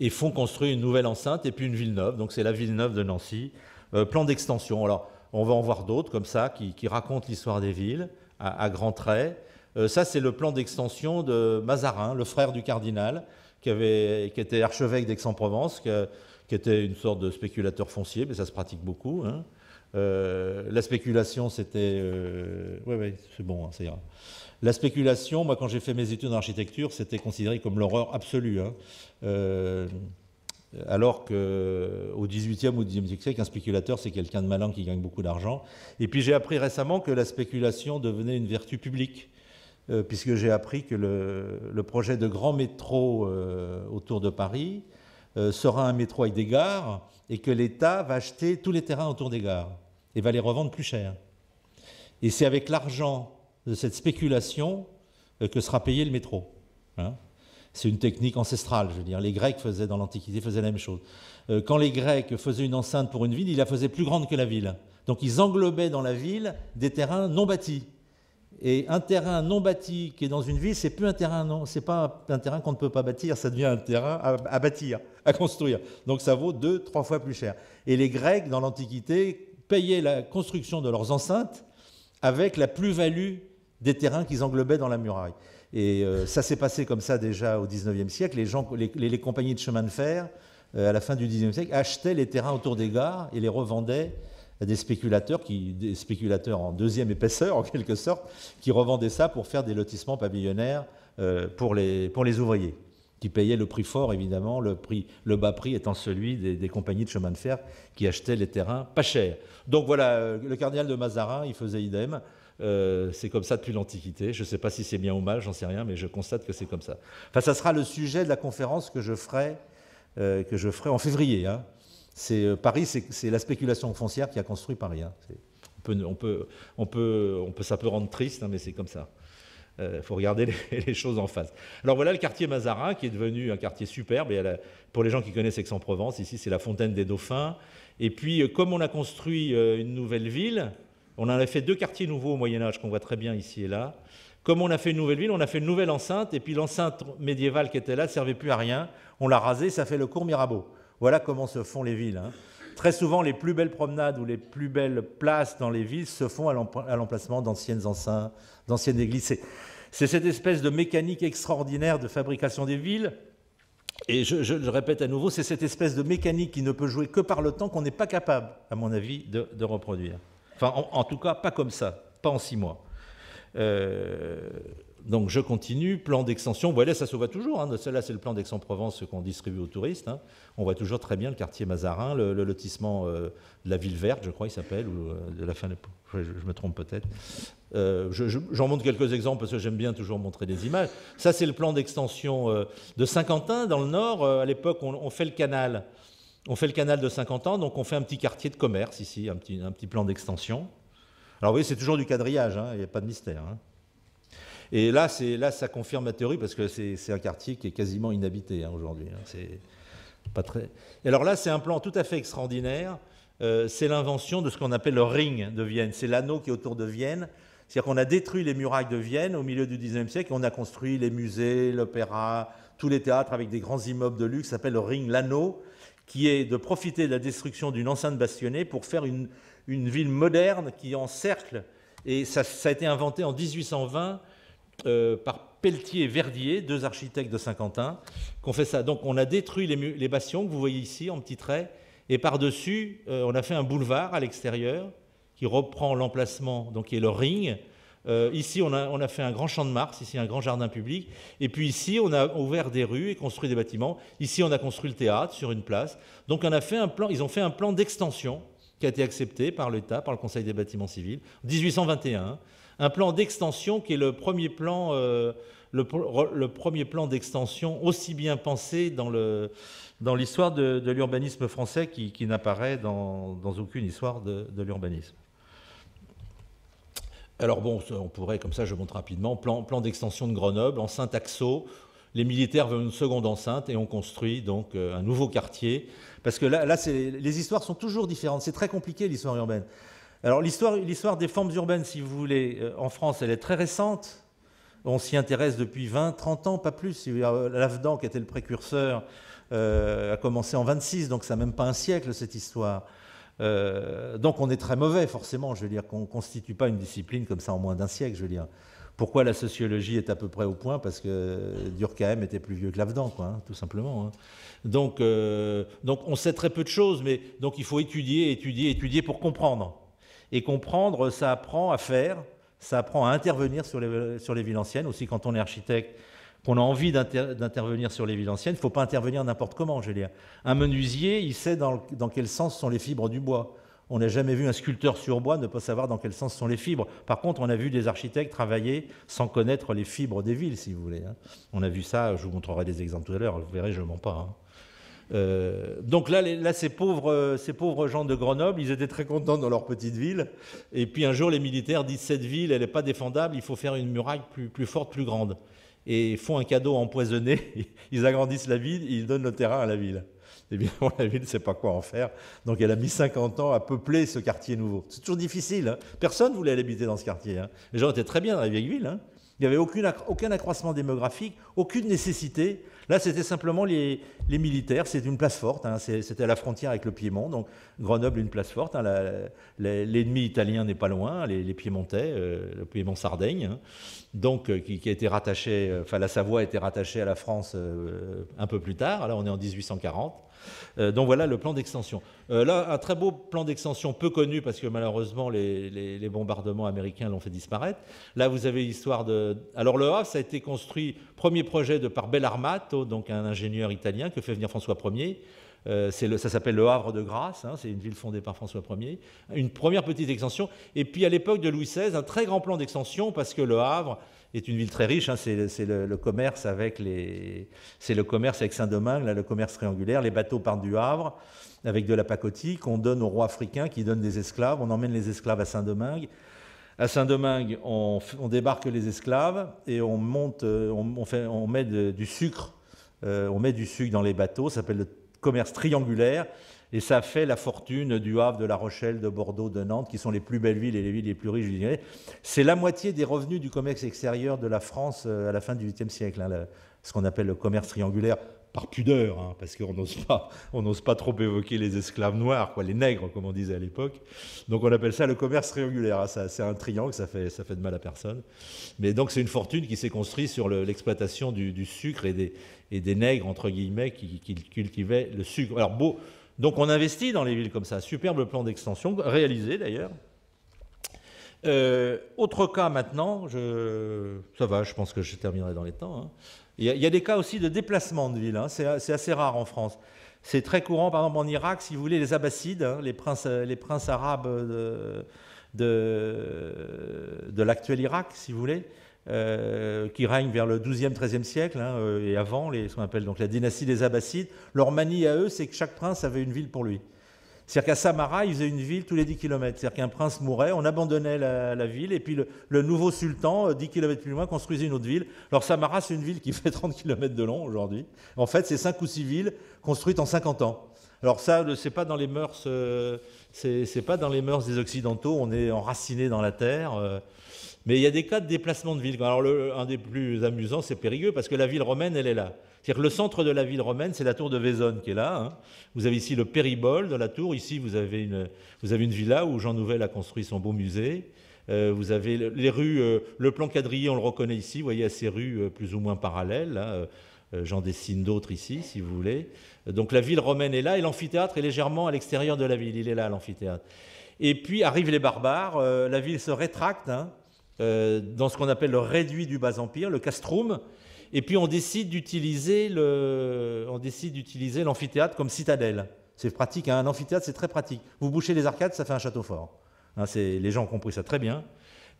et font construire une nouvelle enceinte et puis une ville neuve. Donc c'est la ville neuve de Nancy. Euh, plan d'extension. Alors on va en voir d'autres comme ça qui, racontent l'histoire des villes à, grands traits. Euh, ça c'est le plan d'extension de Mazarin, le frère du cardinal, qui, avait, qui était archevêque d'Aix-en-Provence, qui, était une sorte de spéculateur foncier, mais ça se pratique beaucoup. Hein. Euh, la spéculation, c'était. Oui, oui, c'est bon, c'est hein, grave. La spéculation, moi quand j'ai fait mes études en architecture, c'était considéré comme l'horreur absolue. Hein. Euh, alors qu'au 18e ou 18e siècle, un spéculateur, c'est quelqu'un de malin qui gagne beaucoup d'argent. Et puis j'ai appris récemment que la spéculation devenait une vertu publique, euh, puisque j'ai appris que le, projet de grand métro euh, autour de Paris sera un métro avec des gares, et que l'État va acheter tous les terrains autour des gares, et va les revendre plus cher. Et c'est avec l'argent de cette spéculation euh, que sera payé le métro. Hein. c'est une technique ancestrale, je veux dire. Les Grecs faisaient dans l'Antiquité faisaient la même chose. Euh, quand les Grecs faisaient une enceinte pour une ville, ils la faisaient plus grande que la ville. Donc ils englobaient dans la ville des terrains non bâtis. Et un terrain non bâti qui est dans une ville, c'est plus un terrain non, c'est pas un terrain qu'on ne peut pas bâtir, ça devient un terrain à, à bâtir, à construire. Donc ça vaut deux, trois fois plus cher. Et les Grecs dans l'Antiquité payaient la construction de leurs enceintes avec la plus-value des terrains qu'ils englobaient dans la muraille. Et euh, ça s'est passé comme ça déjà au XIXe siècle. Les, gens, les, compagnies de chemin de fer, euh, à la fin du XIXe siècle, achetaient les terrains autour des gares et les revendaient à des spéculateurs, qui, des spéculateurs en deuxième épaisseur en quelque sorte, qui revendaient ça pour faire des lotissements pavillonnaires euh, pour, les, pour les ouvriers, qui payaient le prix fort évidemment, le, prix, le bas prix étant celui des, des compagnies de chemin de fer qui achetaient les terrains pas chers. Donc voilà, le cardinal de Mazarin, il faisait idem. Euh, c'est comme ça depuis l'Antiquité. Je ne sais pas si c'est bien ou mal, j'en sais rien, mais je constate que c'est comme ça. Enfin, ça sera le sujet de la conférence que je ferai, euh, que je ferai en février. Hein. C'est, euh, Paris, c'est la spéculation foncière qui a construit Paris. Hein. On, peut, ça peut rendre triste, hein, mais c'est comme ça. Il faut regarder les, choses en face. Alors voilà le quartier Mazarin qui est devenu un quartier superbe. Et pour les gens qui connaissent Aix-en-Provence, ici c'est la fontaine des dauphins. Et puis comme on a construit une nouvelle ville, on en a fait deux quartiers nouveaux au Moyen Âge qu'on voit très bien ici et là. Comme on a fait une nouvelle ville, on a fait une nouvelle enceinte, et puis l'enceinte médiévale qui était là ne servait plus à rien. On l'a rasée, ça fait le cours Mirabeau. Voilà comment se font les villes. Hein. Très souvent, les plus belles promenades ou les plus belles places dans les villes se font à l'emplacement d'anciennes enceintes, d'anciennes églises. C'est cette espèce de mécanique extraordinaire de fabrication des villes. Et je, le répète à nouveau, c'est cette espèce de mécanique qui ne peut jouer que par le temps qu'on n'est pas capable, à mon avis, de reproduire. Enfin, en, tout cas, pas comme ça, pas en six mois. Euh, donc je continue, plan d'extension, voilà, ça se voit toujours, hein. là c'est le plan d'Aix-en-Provence qu'on distribue aux touristes, hein. on voit toujours très bien le quartier Mazarin, le, lotissement euh, de la ville verte, je crois il s'appelle, ou euh, de la fin, de... Je, je, me trompe peut-être. J'en montre quelques exemples parce que j'aime bien toujours montrer des images. Ça c'est le plan d'extension de Saint-Quentin dans le nord, à l'époque on, on, fait le canal. On fait le canal de 50 ans, donc on fait un petit quartier de commerce ici, un petit, plan d'extension. Alors vous voyez, c'est toujours du quadrillage, hein, il n'y a pas de mystère. Hein. Et là, là, ça confirme ma théorie, parce que c'est un quartier qui est quasiment inhabité hein, aujourd'hui. c'est pas très... Et alors là, c'est un plan tout à fait extraordinaire. Euh, c'est l'invention de ce qu'on appelle le ring de Vienne. C'est l'anneau qui est autour de Vienne. C'est-à-dire qu'on a détruit les murailles de Vienne au milieu du XIXe siècle on a construit les musées, l'opéra, tous les théâtres avec des grands immeubles de luxe, ça s'appelle le ring, l'anneau qui est de profiter de la destruction d'une enceinte bastionnée pour faire une, ville moderne qui encercle, et ça, a été inventé en 1820 euh, par Pelletier et Verdier, deux architectes de Saint-Quentin, qu'on fait ça. Donc on a détruit les, bastions que vous voyez ici en petits traits, et par-dessus, euh, on a fait un boulevard à l'extérieur qui reprend l'emplacement, donc qui est le ring, euh, ici, on a, fait un grand champ de Mars, ici un grand jardin public. Et puis ici, on a ouvert des rues et construit des bâtiments. Ici, on a construit le théâtre sur une place. Donc, on a fait un plan, ils ont fait un plan d'extension qui a été accepté par l'État, par le Conseil des bâtiments civils, 1821. Un plan d'extension qui est le premier plan, euh, plan d'extension aussi bien pensé dans l'histoire de, l'urbanisme français qui, n'apparaît dans, aucune histoire de l'urbanisme. Alors bon, on pourrait, comme ça je montre rapidement, plan, d'extension de Grenoble, enceinte Axo, les militaires veulent une seconde enceinte et on construit donc euh, un nouveau quartier. Parce que là, les histoires sont toujours différentes, c'est très compliqué l'histoire urbaine. Alors l'histoire des formes urbaines, si vous voulez, euh, en France, elle est très récente. On s'y intéresse depuis 20, 30 ans, pas plus. Euh, L'Avedan qui était le précurseur, a commencé en 26, donc ça n'a même pas un siècle cette histoire. Euh, donc on est très mauvais, forcément, je veux dire, qu'on ne constitue pas une discipline comme ça en moins d'un siècle, je veux dire. Pourquoi la sociologie est à peu près au point Parce que Durkheim était plus vieux que l'Avedan, quoi, hein, tout simplement. Hein. Euh, donc, on sait très peu de choses, mais donc il faut étudier, étudier, étudier pour comprendre. Et comprendre, ça apprend à faire, ça apprend à intervenir sur les, sur les villes anciennes, aussi quand on est architecte qu'on a envie d'intervenir sur les villes anciennes, il ne faut pas intervenir n'importe comment, je Un menuisier, il sait dans, quel sens sont les fibres du bois. On n'a jamais vu un sculpteur sur bois ne pas savoir dans quel sens sont les fibres. Par contre, on a vu des architectes travailler sans connaître les fibres des villes, si vous voulez. Hein. On a vu ça, je vous montrerai des exemples tout à l'heure, vous verrez, je ne mens pas. Hein. Euh, donc là, là ces, pauvres, gens de Grenoble, ils étaient très contents dans leur petite ville. Et puis un jour, les militaires disent cette ville, elle n'est pas défendable, il faut faire une muraille plus forte, plus grande et font un cadeau empoisonné, ils agrandissent la ville, ils donnent le terrain à la ville. Eh bien, la ville ne sait pas quoi en faire, donc elle a mis 50 ans à peupler ce quartier nouveau. C'est toujours difficile, hein. personne ne voulait aller habiter dans ce quartier. Hein. Les gens étaient très bien dans la vieille ville, hein. il n'y avait aucun accroissement démographique, aucune nécessité Là, c'était simplement les, militaires. C'est une place forte. Hein. c'était à la frontière avec le Piémont. Donc, Grenoble, une place forte. Hein. L'ennemi italien n'est pas loin, les, Piémontais, euh, le Piémont-Sardaigne, hein. donc, euh, qui, a été rattaché, euh, enfin, la Savoie a été rattachée à la France un peu plus tard. Là, on est en 1840. Euh, donc voilà le plan d'extension. Euh, là, un très beau plan d'extension peu connu parce que malheureusement les, bombardements américains l'ont fait disparaître. Là, vous avez l'histoire de. Alors le Havre, ça a été construit, premier projet de par Bellarmato, donc un ingénieur italien que fait venir François Ier. Euh, ça s'appelle le Havre de Grâce, hein, c'est une ville fondée par François Ier. Une première petite extension. Et puis à l'époque de Louis XVI, un très grand plan d'extension parce que le Havre, est une ville très riche. Hein. c'est le, commerce avec les, c'est le commerce avec Saint-Domingue, là, le commerce triangulaire. Les bateaux partent du Havre avec de la pacotille qu'on donne aux rois africains qui donnent des esclaves. On emmène les esclaves à Saint-Domingue. À Saint-Domingue, on, débarque les esclaves et on monte, euh, on, fait, on met du sucre, euh, on met du sucre dans les bateaux. Ça s'appelle le commerce triangulaire et ça fait la fortune du Havre, de La Rochelle, de Bordeaux, de Nantes, qui sont les plus belles villes et les villes les plus riches, du C'est la moitié des revenus du commerce extérieur de la France euh, à la fin du 8e siècle, hein, ce qu'on appelle le commerce triangulaire par pudeur, hein, parce qu'on n'ose pas, on pas trop évoquer les esclaves noirs, quoi, les nègres, comme on disait à l'époque. Donc on appelle ça le commerce triangulaire. Hein. c'est un triangle, ça fait, ça fait de mal à personne. Mais donc c'est une fortune qui s'est construite sur l'exploitation du, sucre et des, et des nègres, entre guillemets, qui, qui, cultivaient le sucre. Alors beau, donc on investit dans les villes comme ça. Superbe plan d'extension, réalisé d'ailleurs. Euh, autre cas maintenant, je... ça va, je pense que je terminerai dans les temps. Hein. Il, y a, des cas aussi de déplacement de villes, hein. c'est assez rare en France. C'est très courant, par exemple en Irak, si vous voulez, les Abbassides, hein, les, princes, arabes de, de l'actuel Irak, si vous voulez, euh, qui règne vers le XIIe, XIIIe siècle hein, euh, et avant, les, ce qu'on appelle donc la dynastie des Abbassides. Leur manie à eux, c'est que chaque prince avait une ville pour lui. C'est-à-dire qu'à Samara, ils faisaient une ville tous les 10 km. C'est-à-dire qu'un prince mourait, on abandonnait la, ville, et puis le, nouveau sultan, 10 euh, km plus loin, construisait une autre ville. Alors Samara, c'est une ville qui fait 30 km de long aujourd'hui. En fait, c'est 5 ou 6 villes construites en 50 ans. Alors ça, c'est pas dans les mœurs, c'est, pas dans les mœurs des Occidentaux. On est enraciné dans la terre. Mais il y a des cas de déplacement de ville. Alors, le, un des plus amusants, c'est Périgueux, parce que la ville romaine, elle est là. C'est-à-dire que le centre de la ville romaine, c'est la tour de Vézonne qui est là. Hein. Vous avez ici le péribole de la tour. Ici, vous avez une, vous avez une villa où Jean Nouvel a construit son beau musée. Euh, vous avez les rues, euh, le plan quadrillé, on le reconnaît ici. Vous voyez à ces rues euh, plus ou moins parallèles. J'en dessine d'autres ici, si vous voulez. Donc la ville romaine est là et l'amphithéâtre est légèrement à l'extérieur de la ville. Il est là, l'amphithéâtre. Et puis arrivent les barbares, la ville se rétracte. Hein. Euh, dans ce qu'on appelle le réduit du bas empire, le castrum, et puis on décide d'utiliser le, on décide d'utiliser l'amphithéâtre comme citadelle. C'est pratique, hein. un amphithéâtre c'est très pratique. Vous bouchez les arcades, ça fait un château fort. Hein, les gens ont compris ça très bien.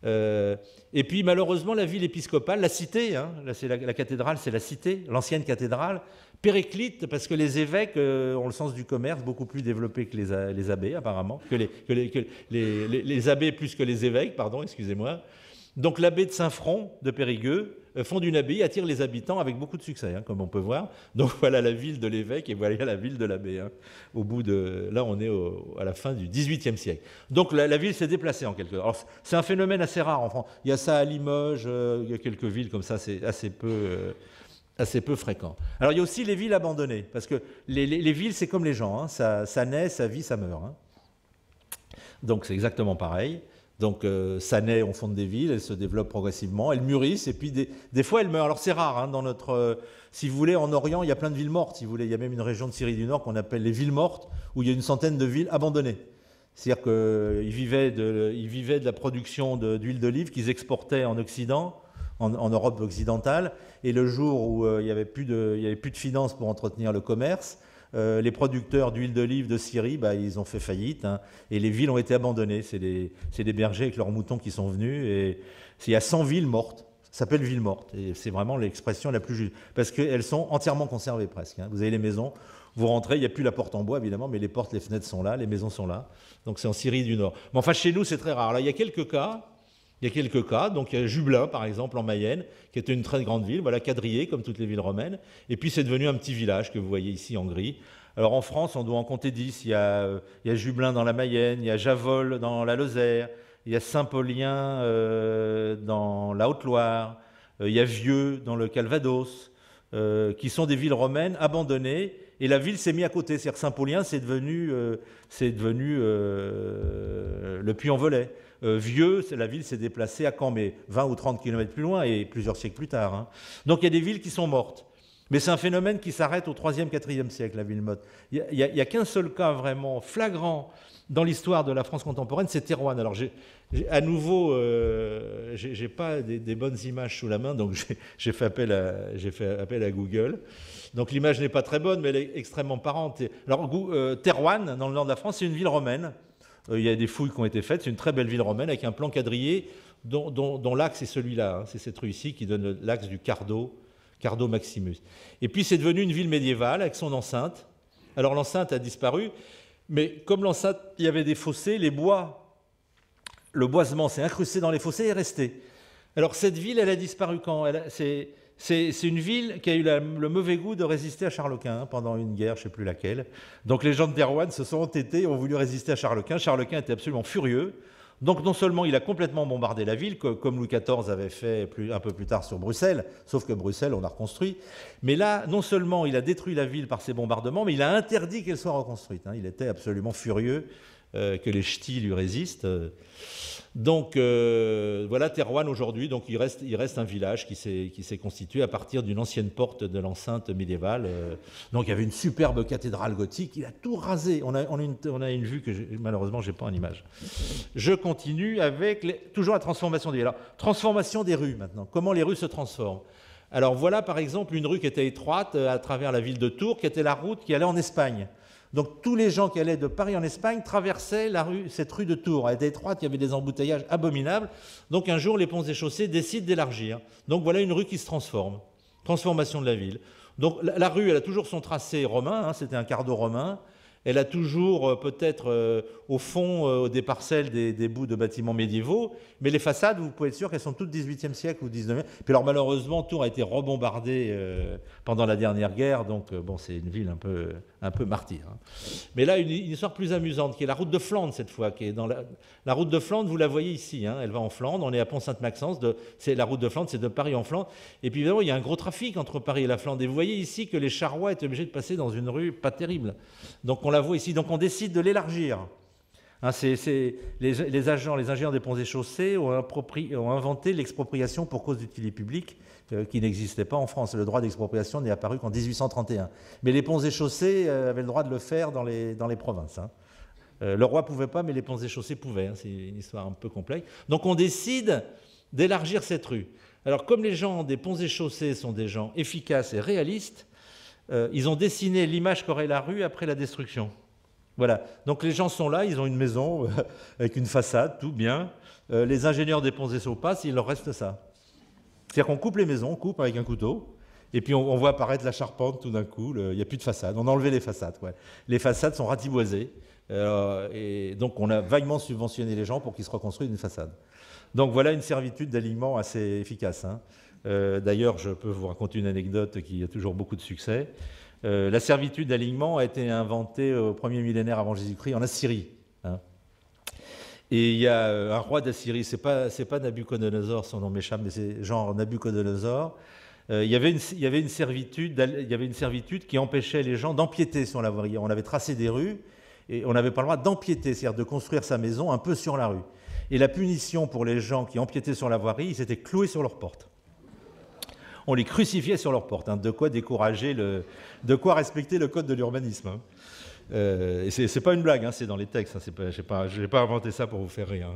Euh, et puis malheureusement, la ville épiscopale, la cité, hein, là, la, la, cathédrale, c'est la cité, l'ancienne cathédrale, périclite, parce que les évêques euh, ont le sens du commerce beaucoup plus développé que les, abbés, apparemment, que, les, abbés plus que les évêques, pardon, excusez-moi. Donc l'abbé de Saint-Front de Périgueux euh, fonde une abbaye, attire les habitants avec beaucoup de succès, hein, comme on peut voir. Donc voilà la ville de l'évêque et voilà la ville de l'abbé. Hein. Au bout de, là, on est à la fin du XVIIIe siècle. Donc la, ville s'est déplacée en quelque sorte. C'est un phénomène assez rare en France. Il y a ça à Limoges, euh, il y a quelques villes comme ça, c'est euh, assez peu. fréquent. Alors il y a aussi les villes abandonnées, parce que les, villes, c'est comme les gens, hein. ça, ça, naît, ça vit, ça meurt. Donc c'est exactement pareil. Donc euh, ça naît, on fonde des villes, elles se développent progressivement, elles mûrissent et puis des, fois elles meurent. Alors c'est rare hein, dans notre, euh, si vous voulez, en Orient il y a plein de villes mortes. vous voulez, il y a même une région de Syrie du Nord qu'on appelle les villes mortes où il y a une centaine de villes abandonnées. C'est-à-dire qu'ils euh, vivaient, de, la production d'huile d'olive qu'ils exportaient en Occident, en, Europe occidentale, et le jour où il n'y avait plus de finances pour entretenir le commerce, euh, les producteurs d'huile d'olive de Syrie, bah, ils ont fait faillite hein. et les villes ont été abandonnées. C'est des, bergers avec leurs moutons qui sont venus et il y a 100 villes mortes. Ça s'appelle ville morte et c'est vraiment l'expression la plus juste parce qu'elles sont entièrement conservées presque. Hein. Vous avez les maisons, vous rentrez, il n'y a plus la porte en bois évidemment, mais les portes, les fenêtres sont là, les maisons sont là. Donc c'est en Syrie du Nord. Mais enfin chez nous c'est très rare. Là il y a quelques cas il y a quelques cas, donc il y a Jublin par exemple en Mayenne, qui était une très grande ville, voilà quadrillée comme toutes les villes romaines, et puis c'est devenu un petit village que vous voyez ici en gris. Alors en France, on doit en compter 10, il y a, il dans la Mayenne, il y a Javol dans la Lozère, il y a Saint-Paulien euh, dans la Haute-Loire, euh, il y a Vieux dans le Calvados, euh, qui sont des villes romaines abandonnées, et la ville s'est mise à côté. C'est-à-dire Saint-Paulien, c'est devenu, le puits en volet. Euh, Vieux, la ville s'est déplacée à Mais 20 ou 30 km plus loin et plusieurs siècles plus tard. Hein. Donc il y a des villes qui sont mortes. Mais c'est un phénomène qui s'arrête au 3e, 4e siècle, la ville morte. Il n'y a, qu'un seul cas vraiment flagrant dans l'histoire de la France contemporaine, c'est Thérouanne. Alors, à nouveau, euh, je j'ai, pas des, bonnes images sous la main, donc j'ai, fait appel à, Google. Donc, l'image n'est pas très bonne, mais elle est extrêmement parente. Alors, euh, dans le nord de la France, c'est une ville romaine euh, il y a des fouilles qui ont été faites. C'est une très belle ville romaine avec un plan quadrillé dont, l'axe est celui-là. Hein. C'est cette rue ici qui donne l'axe du Cardo, Cardo Maximus. Et puis c'est devenu une ville médiévale avec son enceinte. Alors l'enceinte a disparu, mais comme l'enceinte, il y avait des fossés, les bois, le boisement s'est incrusté dans les fossés et est resté. Alors cette ville, elle a disparu quand elle c'est une ville qui a eu le mauvais goût de résister à Charles Quint hein, pendant une guerre, je ne sais plus laquelle. Donc les gens de Terouane se sont entêtés, ont voulu résister à Charles Quint. Charles Quint était absolument furieux. Donc non seulement il a complètement bombardé la ville, comme Louis XIV avait fait un peu plus tard sur Bruxelles, sauf que Bruxelles, on a reconstruit, mais là, non seulement il a détruit la ville par ses bombardements, mais il a interdit qu'elle soit reconstruite. Hein. Il était absolument furieux euh, que les ch'tis lui résistent. Euh. Donc euh, voilà Terouane aujourd'hui, donc il reste, un village qui s'est constitué à partir d'une ancienne porte de l'enceinte médiévale. Euh. donc il y avait une superbe cathédrale gothique, il a tout rasé. On a, une, vue que malheureusement je n'ai pas en image. Je continue avec toujours la transformation des Alors, transformation des rues maintenant, comment les rues se transforment. Alors voilà par exemple une rue qui était étroite euh, à travers la ville de Tours, qui était la route qui allait en Espagne. Donc tous les gens qui allaient de Paris en Espagne traversaient cette rue de Tours. Elle était étroite, il y avait des embouteillages abominables. Donc un jour, les ponts et chaussées décident d'élargir. Donc voilà une rue qui se transforme. Transformation de la ville. Donc la, rue, elle a toujours son tracé romain, hein, c'était un d'eau romain. Elle a toujours euh, peut-être euh, au fond euh, des parcelles des, des, bouts de bâtiments médiévaux, mais les façades, vous pouvez être sûr qu'elles sont toutes 18e siècle ou 19e. Puis alors malheureusement, Tours a été rebombardée pendant la dernière guerre, donc bon, c'est une ville un peu, un peu martyre. Hein. Mais là, une, histoire plus amusante, qui est la route de Flandre cette fois, qui est dans la, route de Flandre, vous la voyez ici, hein. elle va en Flandre, on est à Pont-Sainte-Maxence, c'est la route de Flandre, c'est de Paris en Flandre, et puis évidemment, il y a un gros trafic entre Paris et la Flandre, et vous voyez ici que les Charrois étaient obligés de passer dans une rue pas terrible. Donc on on l'avoue ici, donc on décide de l'élargir. Hein, les, agents, les ingénieurs des ponts et chaussées ont, inventé l'expropriation pour cause d'utilité publique euh, qui n'existait pas en France. Le droit d'expropriation n'est apparu qu'en 1831. Mais les ponts et chaussées euh, avaient le droit de le faire dans les, provinces. Hein. Euh, le roi pouvait pas, mais les ponts et chaussées pouvaient. Hein. C'est une histoire un peu complexe. Donc on décide d'élargir cette rue. Alors comme les gens des ponts et chaussées sont des gens efficaces et réalistes, euh, ils ont dessiné l'image qu'aurait la rue après la destruction. Voilà. Donc les gens sont là, ils ont une maison euh, avec une façade, tout bien. Euh, les ingénieurs des ponts et sauts il leur reste ça. C'est-à-dire qu'on coupe les maisons, on coupe avec un couteau, et puis on, voit apparaître la charpente tout d'un coup. Il n'y a plus de façade. On a enlevé les façades. Les façades sont ratiboisées. et donc on a vaguement subventionné les gens pour qu'ils se reconstruisent une façade. Donc voilà une servitude d'alignement assez efficace. Hein. Euh, d'ailleurs, je peux vous raconter une anecdote qui a toujours beaucoup de succès. Euh, la servitude d'alignement a été inventée au premier millénaire avant Jésus-Christ en Assyrie. Hein. Et il y a euh, un roi d'Assyrie, c'est pas c'est pas Nabuchodonosor, son nom m'échappe, mais c'est genre Nabucodonosor. il, y avait une, servitude, qui empêchait les gens d'empiéter sur la voirie. On avait tracé des rues et on n'avait pas le droit d'empiéter, c'est-à-dire de construire sa maison un peu sur la rue. Et la punition pour les gens qui empiétaient sur la voirie, ils étaient cloués sur leur porte on les crucifiait sur leurs portes, hein. de quoi décourager, de quoi respecter le code de l'urbanisme. Hein. Euh, c'est pas une blague, hein, c'est dans les textes. je n'ai pas, inventé ça pour vous faire rire.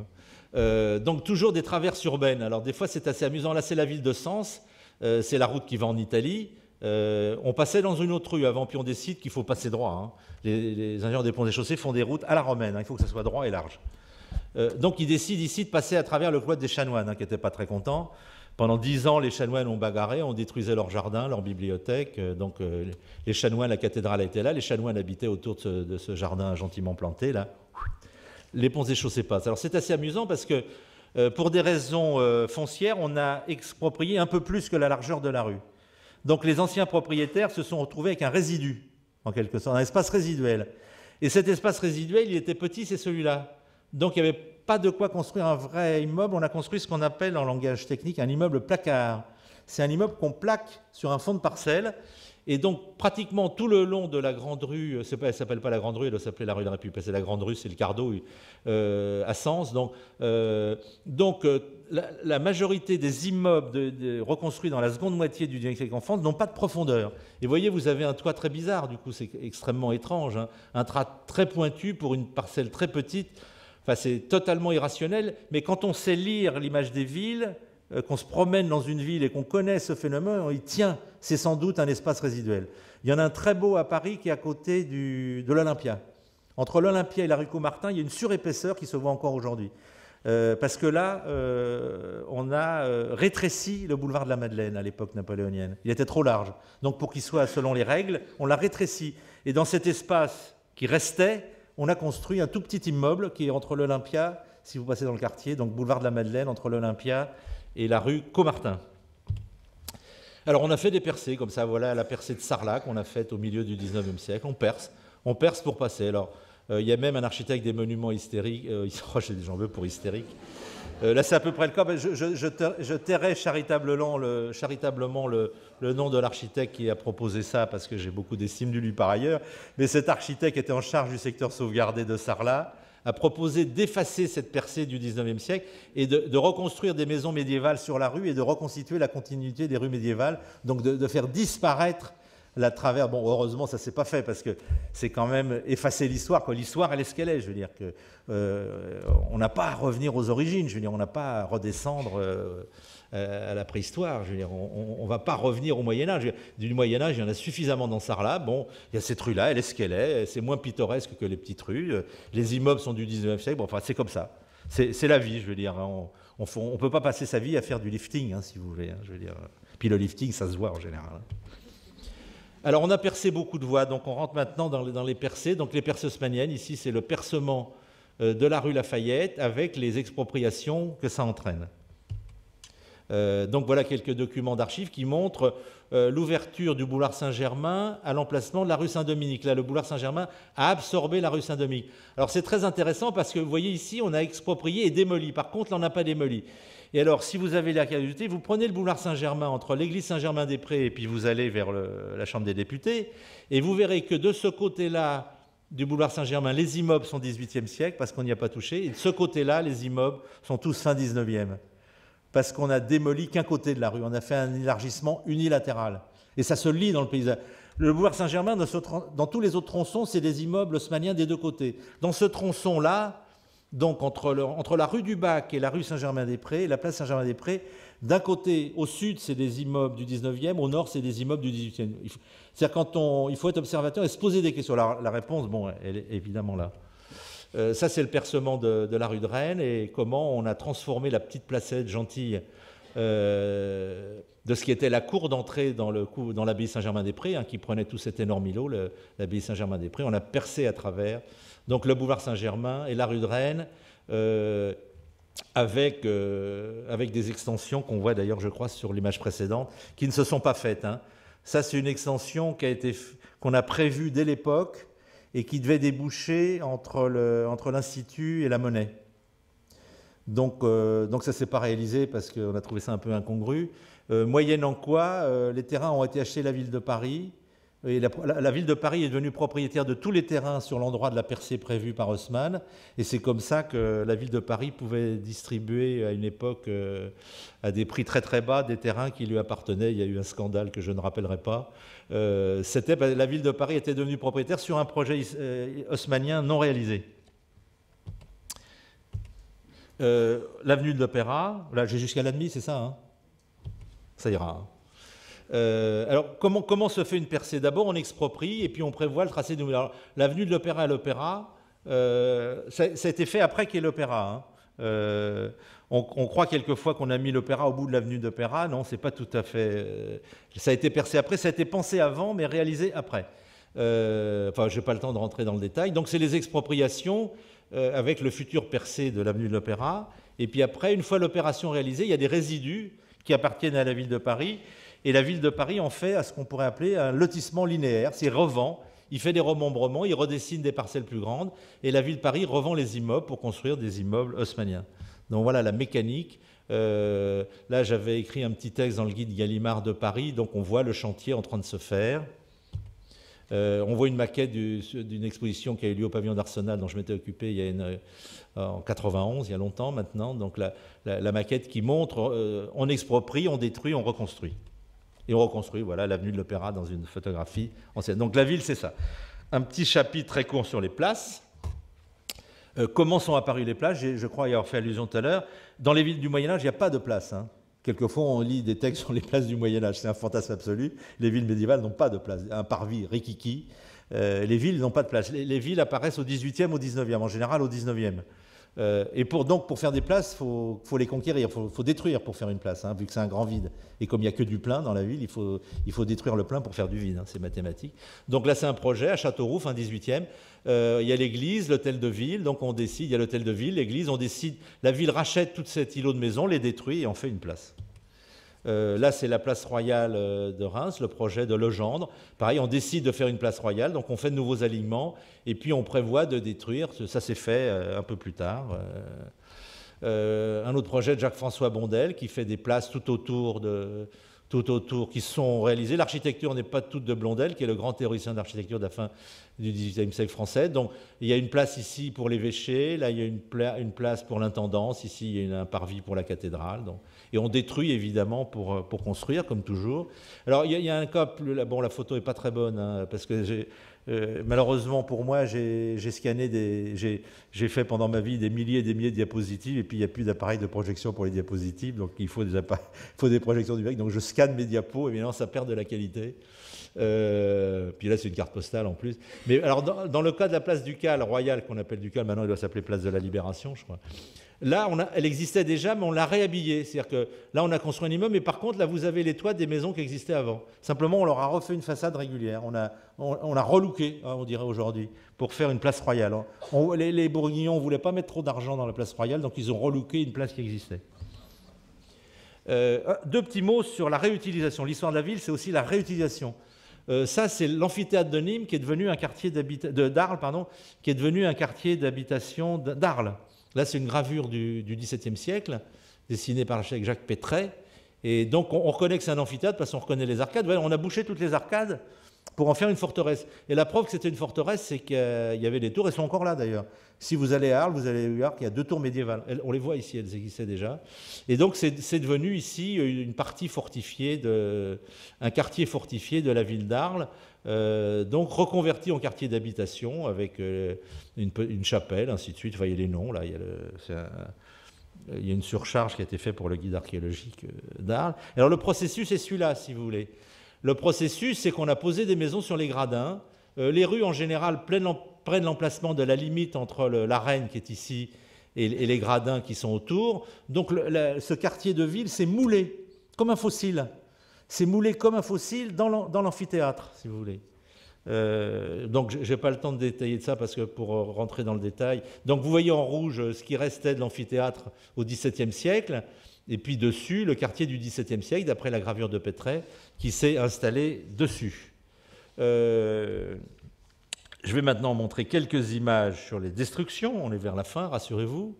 Euh, donc toujours des traverses urbaines. Alors des fois c'est assez amusant. Là c'est la ville de Sens, euh, c'est la route qui va en Italie. Euh, on passait dans une autre rue avant, puis on décide qu'il faut passer droit. Les, ingénieurs des ponts et chaussées font des routes à la romaine, il faut que ça soit droit et large. donc ils décident ici de passer à travers le cloître des chanoines, hein, qui n'étaient pas très content. Pendant dix ans, les chanoines ont bagarré, on détruisait leur jardin, leur bibliothèque. Euh, donc euh, les chanoines, la cathédrale était là, les chanoines habitaient autour de ce, jardin gentiment planté, là. Les ponts et chaussées passent. Alors c'est assez amusant parce que euh, pour des raisons foncières, on a exproprié un peu plus que la largeur de la rue. Donc les anciens propriétaires se sont retrouvés avec un résidu, en quelque sorte, un espace résiduel. Et cet espace résiduel, il était petit, c'est celui-là. Donc il y avait pas de quoi construire un vrai immeuble. On a construit ce qu'on appelle en langage technique un immeuble placard. C'est un immeuble qu'on plaque sur un fond de parcelle. Et donc, pratiquement tout le long de la Grande Rue, euh, elle s'appelle pas la Grande Rue, elle doit s'appeler la Rue de la République, c'est la Grande Rue, c'est le Cardo euh, à Sens. Donc, euh, donc la, majorité des immeubles reconstruits dans la seconde moitié du XXe siècle n'ont pas de profondeur. Et voyez, vous avez un toit très bizarre, du coup, c'est extrêmement étrange. Hein. un trait très pointu pour une parcelle très petite Enfin, c'est totalement irrationnel, mais quand on sait lire l'image des villes, euh, qu'on se promène dans une ville et qu'on connaît ce phénomène, on tient. c'est sans doute un espace résiduel. Il y en a un très beau à Paris qui est à côté de l'Olympia. Entre l'Olympia et la rue Martin, il y a une surépaisseur qui se voit encore aujourd'hui. Euh, parce que là, euh, on a rétréci le boulevard de la Madeleine à l'époque napoléonienne. Il était trop large. Donc pour qu'il soit selon les règles, on l'a rétréci. Et dans cet espace qui restait, on a construit un tout petit immeuble qui est entre l'Olympia, si vous passez dans le quartier, donc boulevard de la Madeleine, entre l'Olympia et la rue Comartin. Alors on a fait des percées comme ça, voilà la percée de Sarlat qu'on a faite au milieu du 19e siècle, on perce, on perce pour passer. Alors euh, il y a même un architecte des monuments hystériques. Oh, J'en veux pour hystérique. Euh, là, c'est à peu près le cas. Je, je, tairai charitablement le, nom de l'architecte qui a proposé ça, parce que j'ai beaucoup d'estime de lui par ailleurs. Mais cet architecte était en charge du secteur sauvegardé de Sarlat, a proposé d'effacer cette percée du 19e siècle et de, reconstruire des maisons médiévales sur la rue et de reconstituer la continuité des rues médiévales, donc de faire disparaître la travers. Bon, heureusement, ça ne s'est pas fait parce que c'est quand même effacer l'histoire. L'histoire, elle est ce qu'elle est. Je veux dire que euh, on n'a pas à revenir aux origines. Je veux dire, on n'a pas à redescendre euh, à la préhistoire. Je veux dire, on ne va pas revenir au Moyen Âge. du Moyen Âge, il y en a suffisamment dans Sarlat. Bon, il y a cette rue-là, elle est ce qu'elle est. C'est moins pittoresque que les petites rues. Les immeubles sont du 19e siècle. Bon, enfin, c'est comme ça. C'est la vie, je veux dire. Hein. On ne peut pas passer sa vie à faire du lifting, hein, si vous voulez. Hein, je veux dire. Puis le lifting, ça se voit en général. Alors, on a percé beaucoup de voies, donc on rentre maintenant dans, les percées. Donc, les percées maniennes, ici, c'est le percement euh, de la rue Lafayette avec les expropriations que ça entraîne. Euh, donc voilà quelques documents d'archives qui montrent euh, l'ouverture du boulevard Saint-Germain à l'emplacement de la rue Saint-Dominique. Là, le boulevard Saint-Germain a absorbé la rue Saint-Dominique. Alors c'est très intéressant parce que vous voyez ici, on a exproprié et démoli. Par contre, là, on n'a pas démoli. Et alors, si vous avez la curiosité, vous prenez le boulevard Saint-Germain entre l'église Saint-Germain-des-Prés et puis vous allez vers la Chambre des députés, et vous verrez que de ce côté-là du boulevard Saint-Germain, les immeubles sont 18e siècle parce qu'on n'y a pas touché, et de ce côté-là, les immeubles sont tous fin 19e parce qu'on a démoli qu'un côté de la rue, on a fait un élargissement unilatéral. Et ça se lit dans le paysage. Le boulevard Saint-Germain, dans, dans, tous les autres tronçons, c'est des immeubles osmaniens des deux côtés. Dans ce tronçon-là, donc entre, entre, la rue du Bac et la rue Saint-Germain-des-Prés, la place Saint-Germain-des-Prés, d'un côté, au sud, c'est des immeubles du 19e, au nord, c'est des immeubles du 18e. C'est-à-dire quand on, il faut être observateur et se poser des questions. La, réponse, bon, elle est évidemment là. Euh, ça, c'est le percement de, de, la rue de Rennes et comment on a transformé la petite placette gentille euh, de ce qui était la cour d'entrée dans l'abbaye dans Saint-Germain-des-Prés, hein, qui prenait tout cet énorme îlot, l'abbaye Saint-Germain-des-Prés. On a percé à travers donc le boulevard Saint-Germain et la rue de Rennes, euh, euh, avec, des extensions qu'on voit d'ailleurs, je crois, sur l'image précédente, qui ne se sont pas faites. Hein. Ça, c'est une extension qu'on a prévue dès l'époque et qui devait déboucher entre, l'Institut et la Monnaie. Donc, euh, ça ne s'est pas réalisé parce qu'on a trouvé ça un peu incongru. Moyenne en quoi, les terrains ont été achetés la ville de Paris, la, ville de Paris est devenue propriétaire de tous les terrains sur l'endroit de la percée prévue par Haussmann. Et c'est comme ça que la ville de Paris pouvait distribuer à une époque, euh, à des prix très très bas, des terrains qui lui appartenaient. Il y a eu un scandale que je ne rappellerai pas. Euh, c'était, bah, la ville de Paris était devenue propriétaire sur un projet euh, haussmannien non réalisé. l'avenue de l'Opéra, là j'ai jusqu'à la demi, c'est ça hein Ça ira. Hein. Euh, alors, comment, se fait une percée D'abord, on exproprie et puis on prévoit le tracé de L'avenue de l'Opéra à l'Opéra, euh, ça, a été fait après qu'il y ait l'Opéra. Hein. Euh, on, croit quelquefois qu'on a mis l'opéra au bout de l'avenue d'Opéra. Non, c'est pas tout à fait. Ça a été percé après, ça a été pensé avant, mais réalisé après. enfin, je n'ai pas le temps de rentrer dans le détail. Donc, c'est les expropriations avec le futur percé de l'avenue de l'Opéra. Et puis après, une fois l'opération réalisée, il y a des résidus qui appartiennent à la ville de Paris. Et la ville de Paris en fait à ce qu'on pourrait appeler un lotissement linéaire, c'est revend. Il fait des remembrements, il redessine des parcelles plus grandes, et la ville de Paris revend les immeubles pour construire des immeubles haussmanniens. Donc voilà la mécanique. Euh, là, j'avais écrit un petit texte dans le guide Gallimard de Paris, donc on voit le chantier en train de se faire. Euh, on voit une maquette d'une exposition qui a eu lieu au pavillon d'Arsenal, dont je m'étais occupé il y euh, en 91, il y a longtemps maintenant. Donc la, maquette qui montre on exproprie, on détruit, on reconstruit. Et on reconstruit voilà l'avenue de l'Opéra dans une photographie ancienne. Donc la ville, c'est ça. Un petit chapitre très court sur les places. Euh, comment sont apparues les places Je crois y avoir fait allusion tout à l'heure. Dans les villes du Moyen Âge, il n'y a pas de place. Hein. Quelquefois, on lit des textes sur les places du Moyen Âge. C'est un fantasme absolu. Les villes médiévales n'ont pas de place. Un parvis, Rikiki. Euh, les villes n'ont pas de place. les villes apparaissent au 18e, au 19e, en général au 19e. Euh, et pour, donc, pour faire des places, il faut, les conquérir, il faut, détruire pour faire une place, hein, vu que c'est un grand vide. Et comme il n'y a que du plein dans la ville, il faut, détruire le plein pour faire du vide, hein, c'est mathématique. Donc là, c'est un projet à Châteauroux, fin 18e. Euh, il y a l'église, l'hôtel de ville, donc on décide, il y a l'hôtel de ville, l'église, on décide, la ville rachète tout cet îlot de maisons, les détruit et on fait une place. Euh, là, c'est la place royale euh, de Reims, le projet de Legendre. Pareil, on décide de faire une place royale, donc on fait de nouveaux alignements, et puis on prévoit de détruire, ça s'est fait euh, un peu plus tard. un autre projet de Jacques-François Bondel, qui fait des places tout autour de, tout autour qui sont réalisés. L'architecture n'est pas toute de Blondel, qui est le grand théoricien d'architecture de la fin du XVIIIe siècle français. Donc il y a une place ici pour l'évêché, là il y a une, place pour l'intendance, ici il y a un parvis pour la cathédrale. Donc. Et on détruit évidemment pour, euh, pour construire, comme toujours. Alors il y a, un cas, bon la photo n'est pas très bonne, hein, parce que j'ai euh, malheureusement pour moi, j'ai scanné des, j'ai fait pendant ma vie des milliers et des milliers de diapositives, et puis il n'y a plus d'appareil de projection pour les diapositives, donc il faut des, faut des projections Donc je scanne mes diapos, évidemment ça perd de la qualité. Euh, puis là, c'est une carte postale en plus. Mais alors, dans, dans le cas de la place du Cal, Royal, qu'on appelle du Cal, maintenant il doit s'appeler place de la Libération, je crois. Là, elle existait déjà, mais on l'a réhabillée. C'est-à-dire que là, on a construit un immeuble, mais par contre, là, vous avez les toits des maisons qui existaient avant. Simplement, on leur a refait une façade régulière. On a, on, on relooké, hein, on dirait aujourd'hui, pour faire une place royale. Hein. les, Bourguignons ne voulaient pas mettre trop d'argent dans la place royale, donc ils ont relouqué une place qui existait. Euh, deux petits mots sur la réutilisation. L'histoire de la ville, c'est aussi la réutilisation. Euh, ça, c'est l'amphithéâtre de Nîmes qui est devenu un quartier d'Arles, qui est devenu un quartier d'habitation d'Arles. Là, c'est une gravure du, XVIIe siècle, dessinée par Jacques Pétret. Et donc, on, reconnaît que c'est un amphithéâtre parce qu'on reconnaît les arcades. on a bouché toutes les arcades pour en faire une forteresse. Et la preuve que c'était une forteresse, c'est qu'il y avait des tours, elles sont encore là d'ailleurs. Si vous allez à Arles, vous allez voir qu'il y a deux tours médiévales. on les voit ici, elles existaient déjà. Et donc c'est devenu ici une partie fortifiée, de, un quartier fortifié de la ville d'Arles, euh, donc reconverti en quartier d'habitation avec euh, une, chapelle, ainsi de suite. Vous voyez les noms, là, il y a il y a une surcharge qui a été faite pour le guide archéologique euh, d'Arles. Alors le processus est celui-là, si vous voulez. Le processus, c'est qu'on a posé des maisons sur les gradins. Euh, les rues, en général, prennent l'emplacement de la limite entre l'arène qui est ici et, les gradins qui sont autour. Donc ce quartier de ville s'est moulé comme un fossile. C'est moulé comme un fossile dans l'amphithéâtre, si vous voulez. Euh, donc je n'ai pas le temps de détailler de ça parce que pour euh, rentrer dans le détail. Donc vous voyez en rouge ce qui restait de l'amphithéâtre au XVIIe siècle et puis dessus le quartier du XVIIe siècle, d'après la gravure de Pétret, qui s'est installé dessus. Euh, je vais maintenant montrer quelques images sur les destructions, on est vers la fin, rassurez-vous.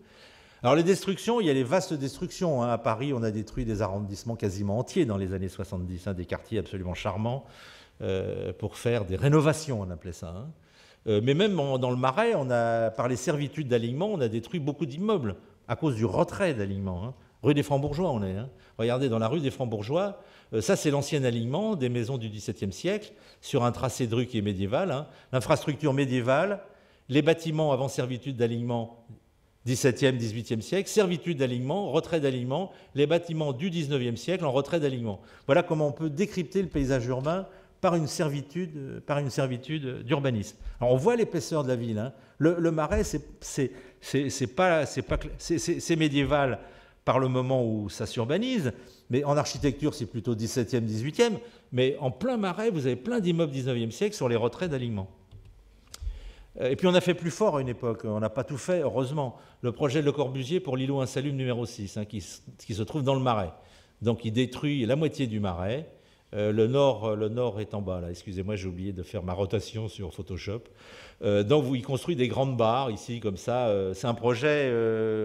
Alors les destructions, il y a les vastes destructions. Hein. À Paris, on a détruit des arrondissements quasiment entiers dans les années 70, hein, des quartiers absolument charmants, euh, pour faire des rénovations, on appelait ça. Hein. Euh, mais même dans le Marais, on a, par les servitudes d'alignement, on a détruit beaucoup d'immeubles à cause du retrait d'alignement. Rue des Francs-Bourgeois, on est. Hein. Regardez, dans la rue des Francs-Bourgeois, euh, ça c'est l'ancien alignement des maisons du XVIIe siècle sur un tracé de rue qui est médiéval. Hein. L'infrastructure médiévale, les bâtiments avant servitude d'alignement XVIIe, XVIIIe siècle, servitude d'alignement, retrait d'alignement, les bâtiments du XIXe siècle en retrait d'alignement. Voilà comment on peut décrypter le paysage urbain par une servitude, par une servitude d'urbanisme. Alors on voit l'épaisseur de la ville. Hein. Le, marais, c'est, pas, c'est médiéval par le moment où ça s'urbanise, mais en architecture, c'est plutôt 17e, 18e, mais en plein marais, vous avez plein d'immeubles 19e siècle sur les retraits d'alignement. Euh, et puis on a fait plus fort à une époque, on n'a pas tout fait, heureusement. Le projet de Le Corbusier pour l'îlot insalubre numéro 6, hein, qui, se trouve dans le marais. Donc il détruit la moitié du marais. Euh, le, nord, euh, le nord est en bas, là. Excusez-moi, j'ai oublié de faire ma rotation sur Photoshop. donc il construit des grandes barres ici, comme ça. c'est un projet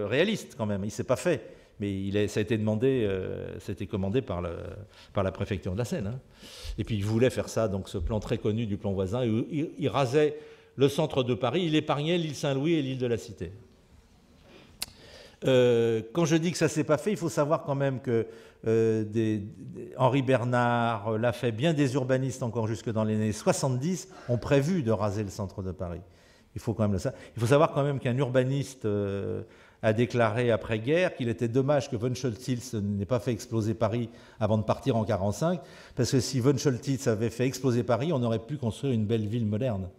réaliste quand même, il ne s'est pas fait mais ça a été demandé, euh, ça a été commandé par, la préfecture de la Seine. Hein. Et puis il voulait faire ça, donc ce plan très connu du plan voisin, il, rasait le centre de Paris, il épargnait l'île Saint-Louis et l'île de la Cité. Euh, quand je dis que ça ne s'est pas fait, il faut savoir quand même que euh, Henri Bernard l'a fait, bien des urbanistes encore jusque dans les années 70 ont prévu de raser le centre de Paris. Il faut quand même le savoir. Il faut savoir quand même qu'un urbaniste a déclaré après-guerre qu'il était dommage que von Schultz n'ait pas fait exploser Paris avant de partir en 1945, parce que si von Schultz avait fait exploser Paris, on aurait pu construire une belle ville moderne.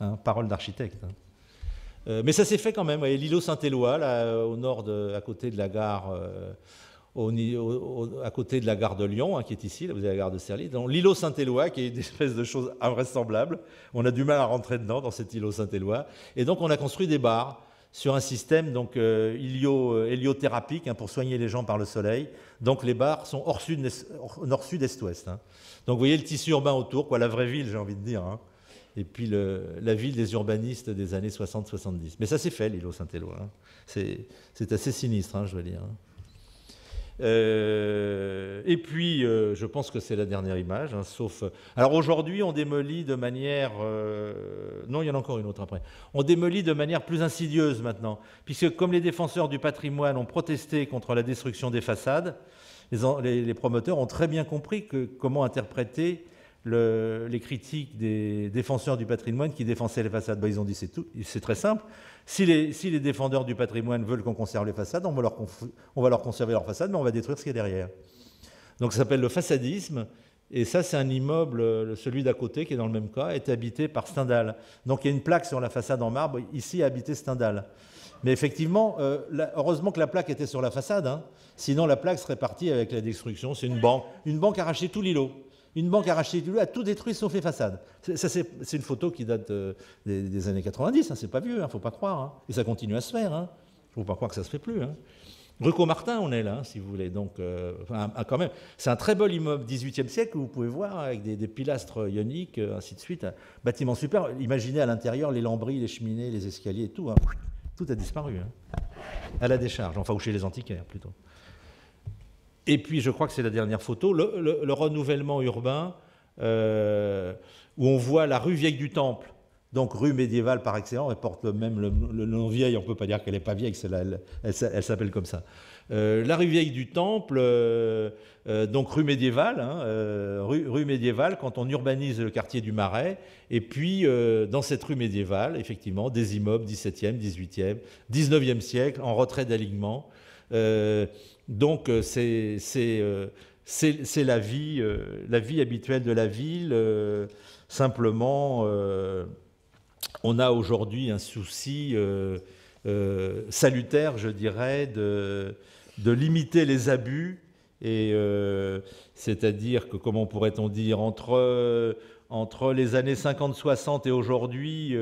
Hein, parole d'architecte. Hein. Euh, mais ça s'est fait quand même. L'îlot Saint-Éloi, là euh, au nord, à côté de la gare. Euh, à côté de la gare de Lyon, hein, qui est ici, vous avez la gare de Serlis. dans l'îlot Saint-Éloi, qui est une espèce de chose invraisemblable. On a du mal à rentrer dedans, dans cet îlot Saint-Éloi. Et donc on a construit des bars sur un système donc euh, euh, héliothérapique hein, pour soigner les gens par le soleil. Donc les bars sont nord sud est ouest. Hein. Donc vous voyez le tissu urbain autour, quoi, la vraie ville, j'ai envie de dire. Hein. Et puis la ville des urbanistes des années 60-70. Mais ça s'est fait, l'îlot Saint-Éloi. C'est assez sinistre, je veux dire. Euh, et puis, euh, je pense que c'est la dernière image, hein, sauf. Euh, alors aujourd'hui, on démolit de manière. Non, il y en a encore une autre après. On démolit de manière plus insidieuse maintenant, puisque comme les défenseurs du patrimoine ont protesté contre la destruction des façades, les, promoteurs ont très bien compris comment interpréter les critiques des défenseurs du patrimoine qui défensaient les façades. Ben, ils ont dit c'est tout, c'est très simple. Si les, si défendeurs du patrimoine veulent qu'on conserve les façades, on va, leur, on leur conserver mais on va détruire ce qui est derrière. Donc ça s'appelle le façadisme. Et ça, c'est un immeuble, celui d'à côté, qui est dans le même cas, est habité par Stendhal. Donc il y a une plaque sur la façade en marbre, ici habité Stendhal. Mais effectivement, euh, heureusement que la plaque était sur la façade, hein. sinon la plaque serait partie avec la destruction. C'est une banque. Une banque a arraché tout l'îlot une banque a racheté du lieu, a tout détruit sauf les façades. C'est une photo qui date euh, des, années 90, hein, c'est pas vieux, ne hein, faut pas croire. Hein. Et ça continue à se faire. Il hein. ne faut pas croire que ça se fait plus. Rucco Martin, on est là, si vous voulez. Donc, euh, quand même, c'est un très beau immeuble 18e siècle, vous pouvez voir, avec des, pilastres ioniques, euh, ainsi de suite. bâtiment super. Imaginez à l'intérieur les lambris, les cheminées, les escaliers, tout. Tout a disparu. À la décharge, enfin, ou chez les antiquaires plutôt. Et puis, je crois que c'est la dernière photo, le, renouvellement urbain, euh, où on voit la rue Vieille du Temple, donc rue médiévale par excellence, elle porte même le, nom vieille, on ne peut pas dire qu'elle n'est pas vieille, celle elle, s'appelle comme ça. Euh, la rue Vieille du Temple, euh, donc rue médiévale, hein, rue, rue, médiévale, quand on urbanise le quartier du Marais, et puis dans cette rue médiévale, effectivement, des immeubles 17e, 18e, 19e siècle, en retrait d'alignement. Donc euh, euh, c'est la vie, euh, la vie habituelle de la ville. simplement, on a aujourd'hui un souci salutaire, je dirais, de, limiter les abus. Et c'est-à-dire que, comment pourrait-on dire, entre, les années 50-60 et aujourd'hui,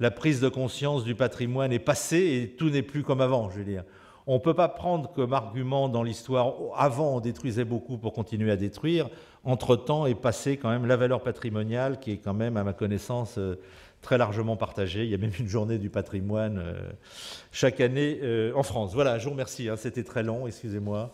la prise de conscience du patrimoine est passée et tout n'est plus comme avant, je veux dire. On ne peut pas prendre comme argument dans l'histoire, avant on détruisait beaucoup pour continuer à détruire, entre-temps est passé quand même la valeur patrimoniale qui est quand même, à ma connaissance, euh, très largement partagée. Il y a même une journée du patrimoine euh, chaque année euh, en France. Voilà, je vous remercie, hein, c'était très long, excusez-moi.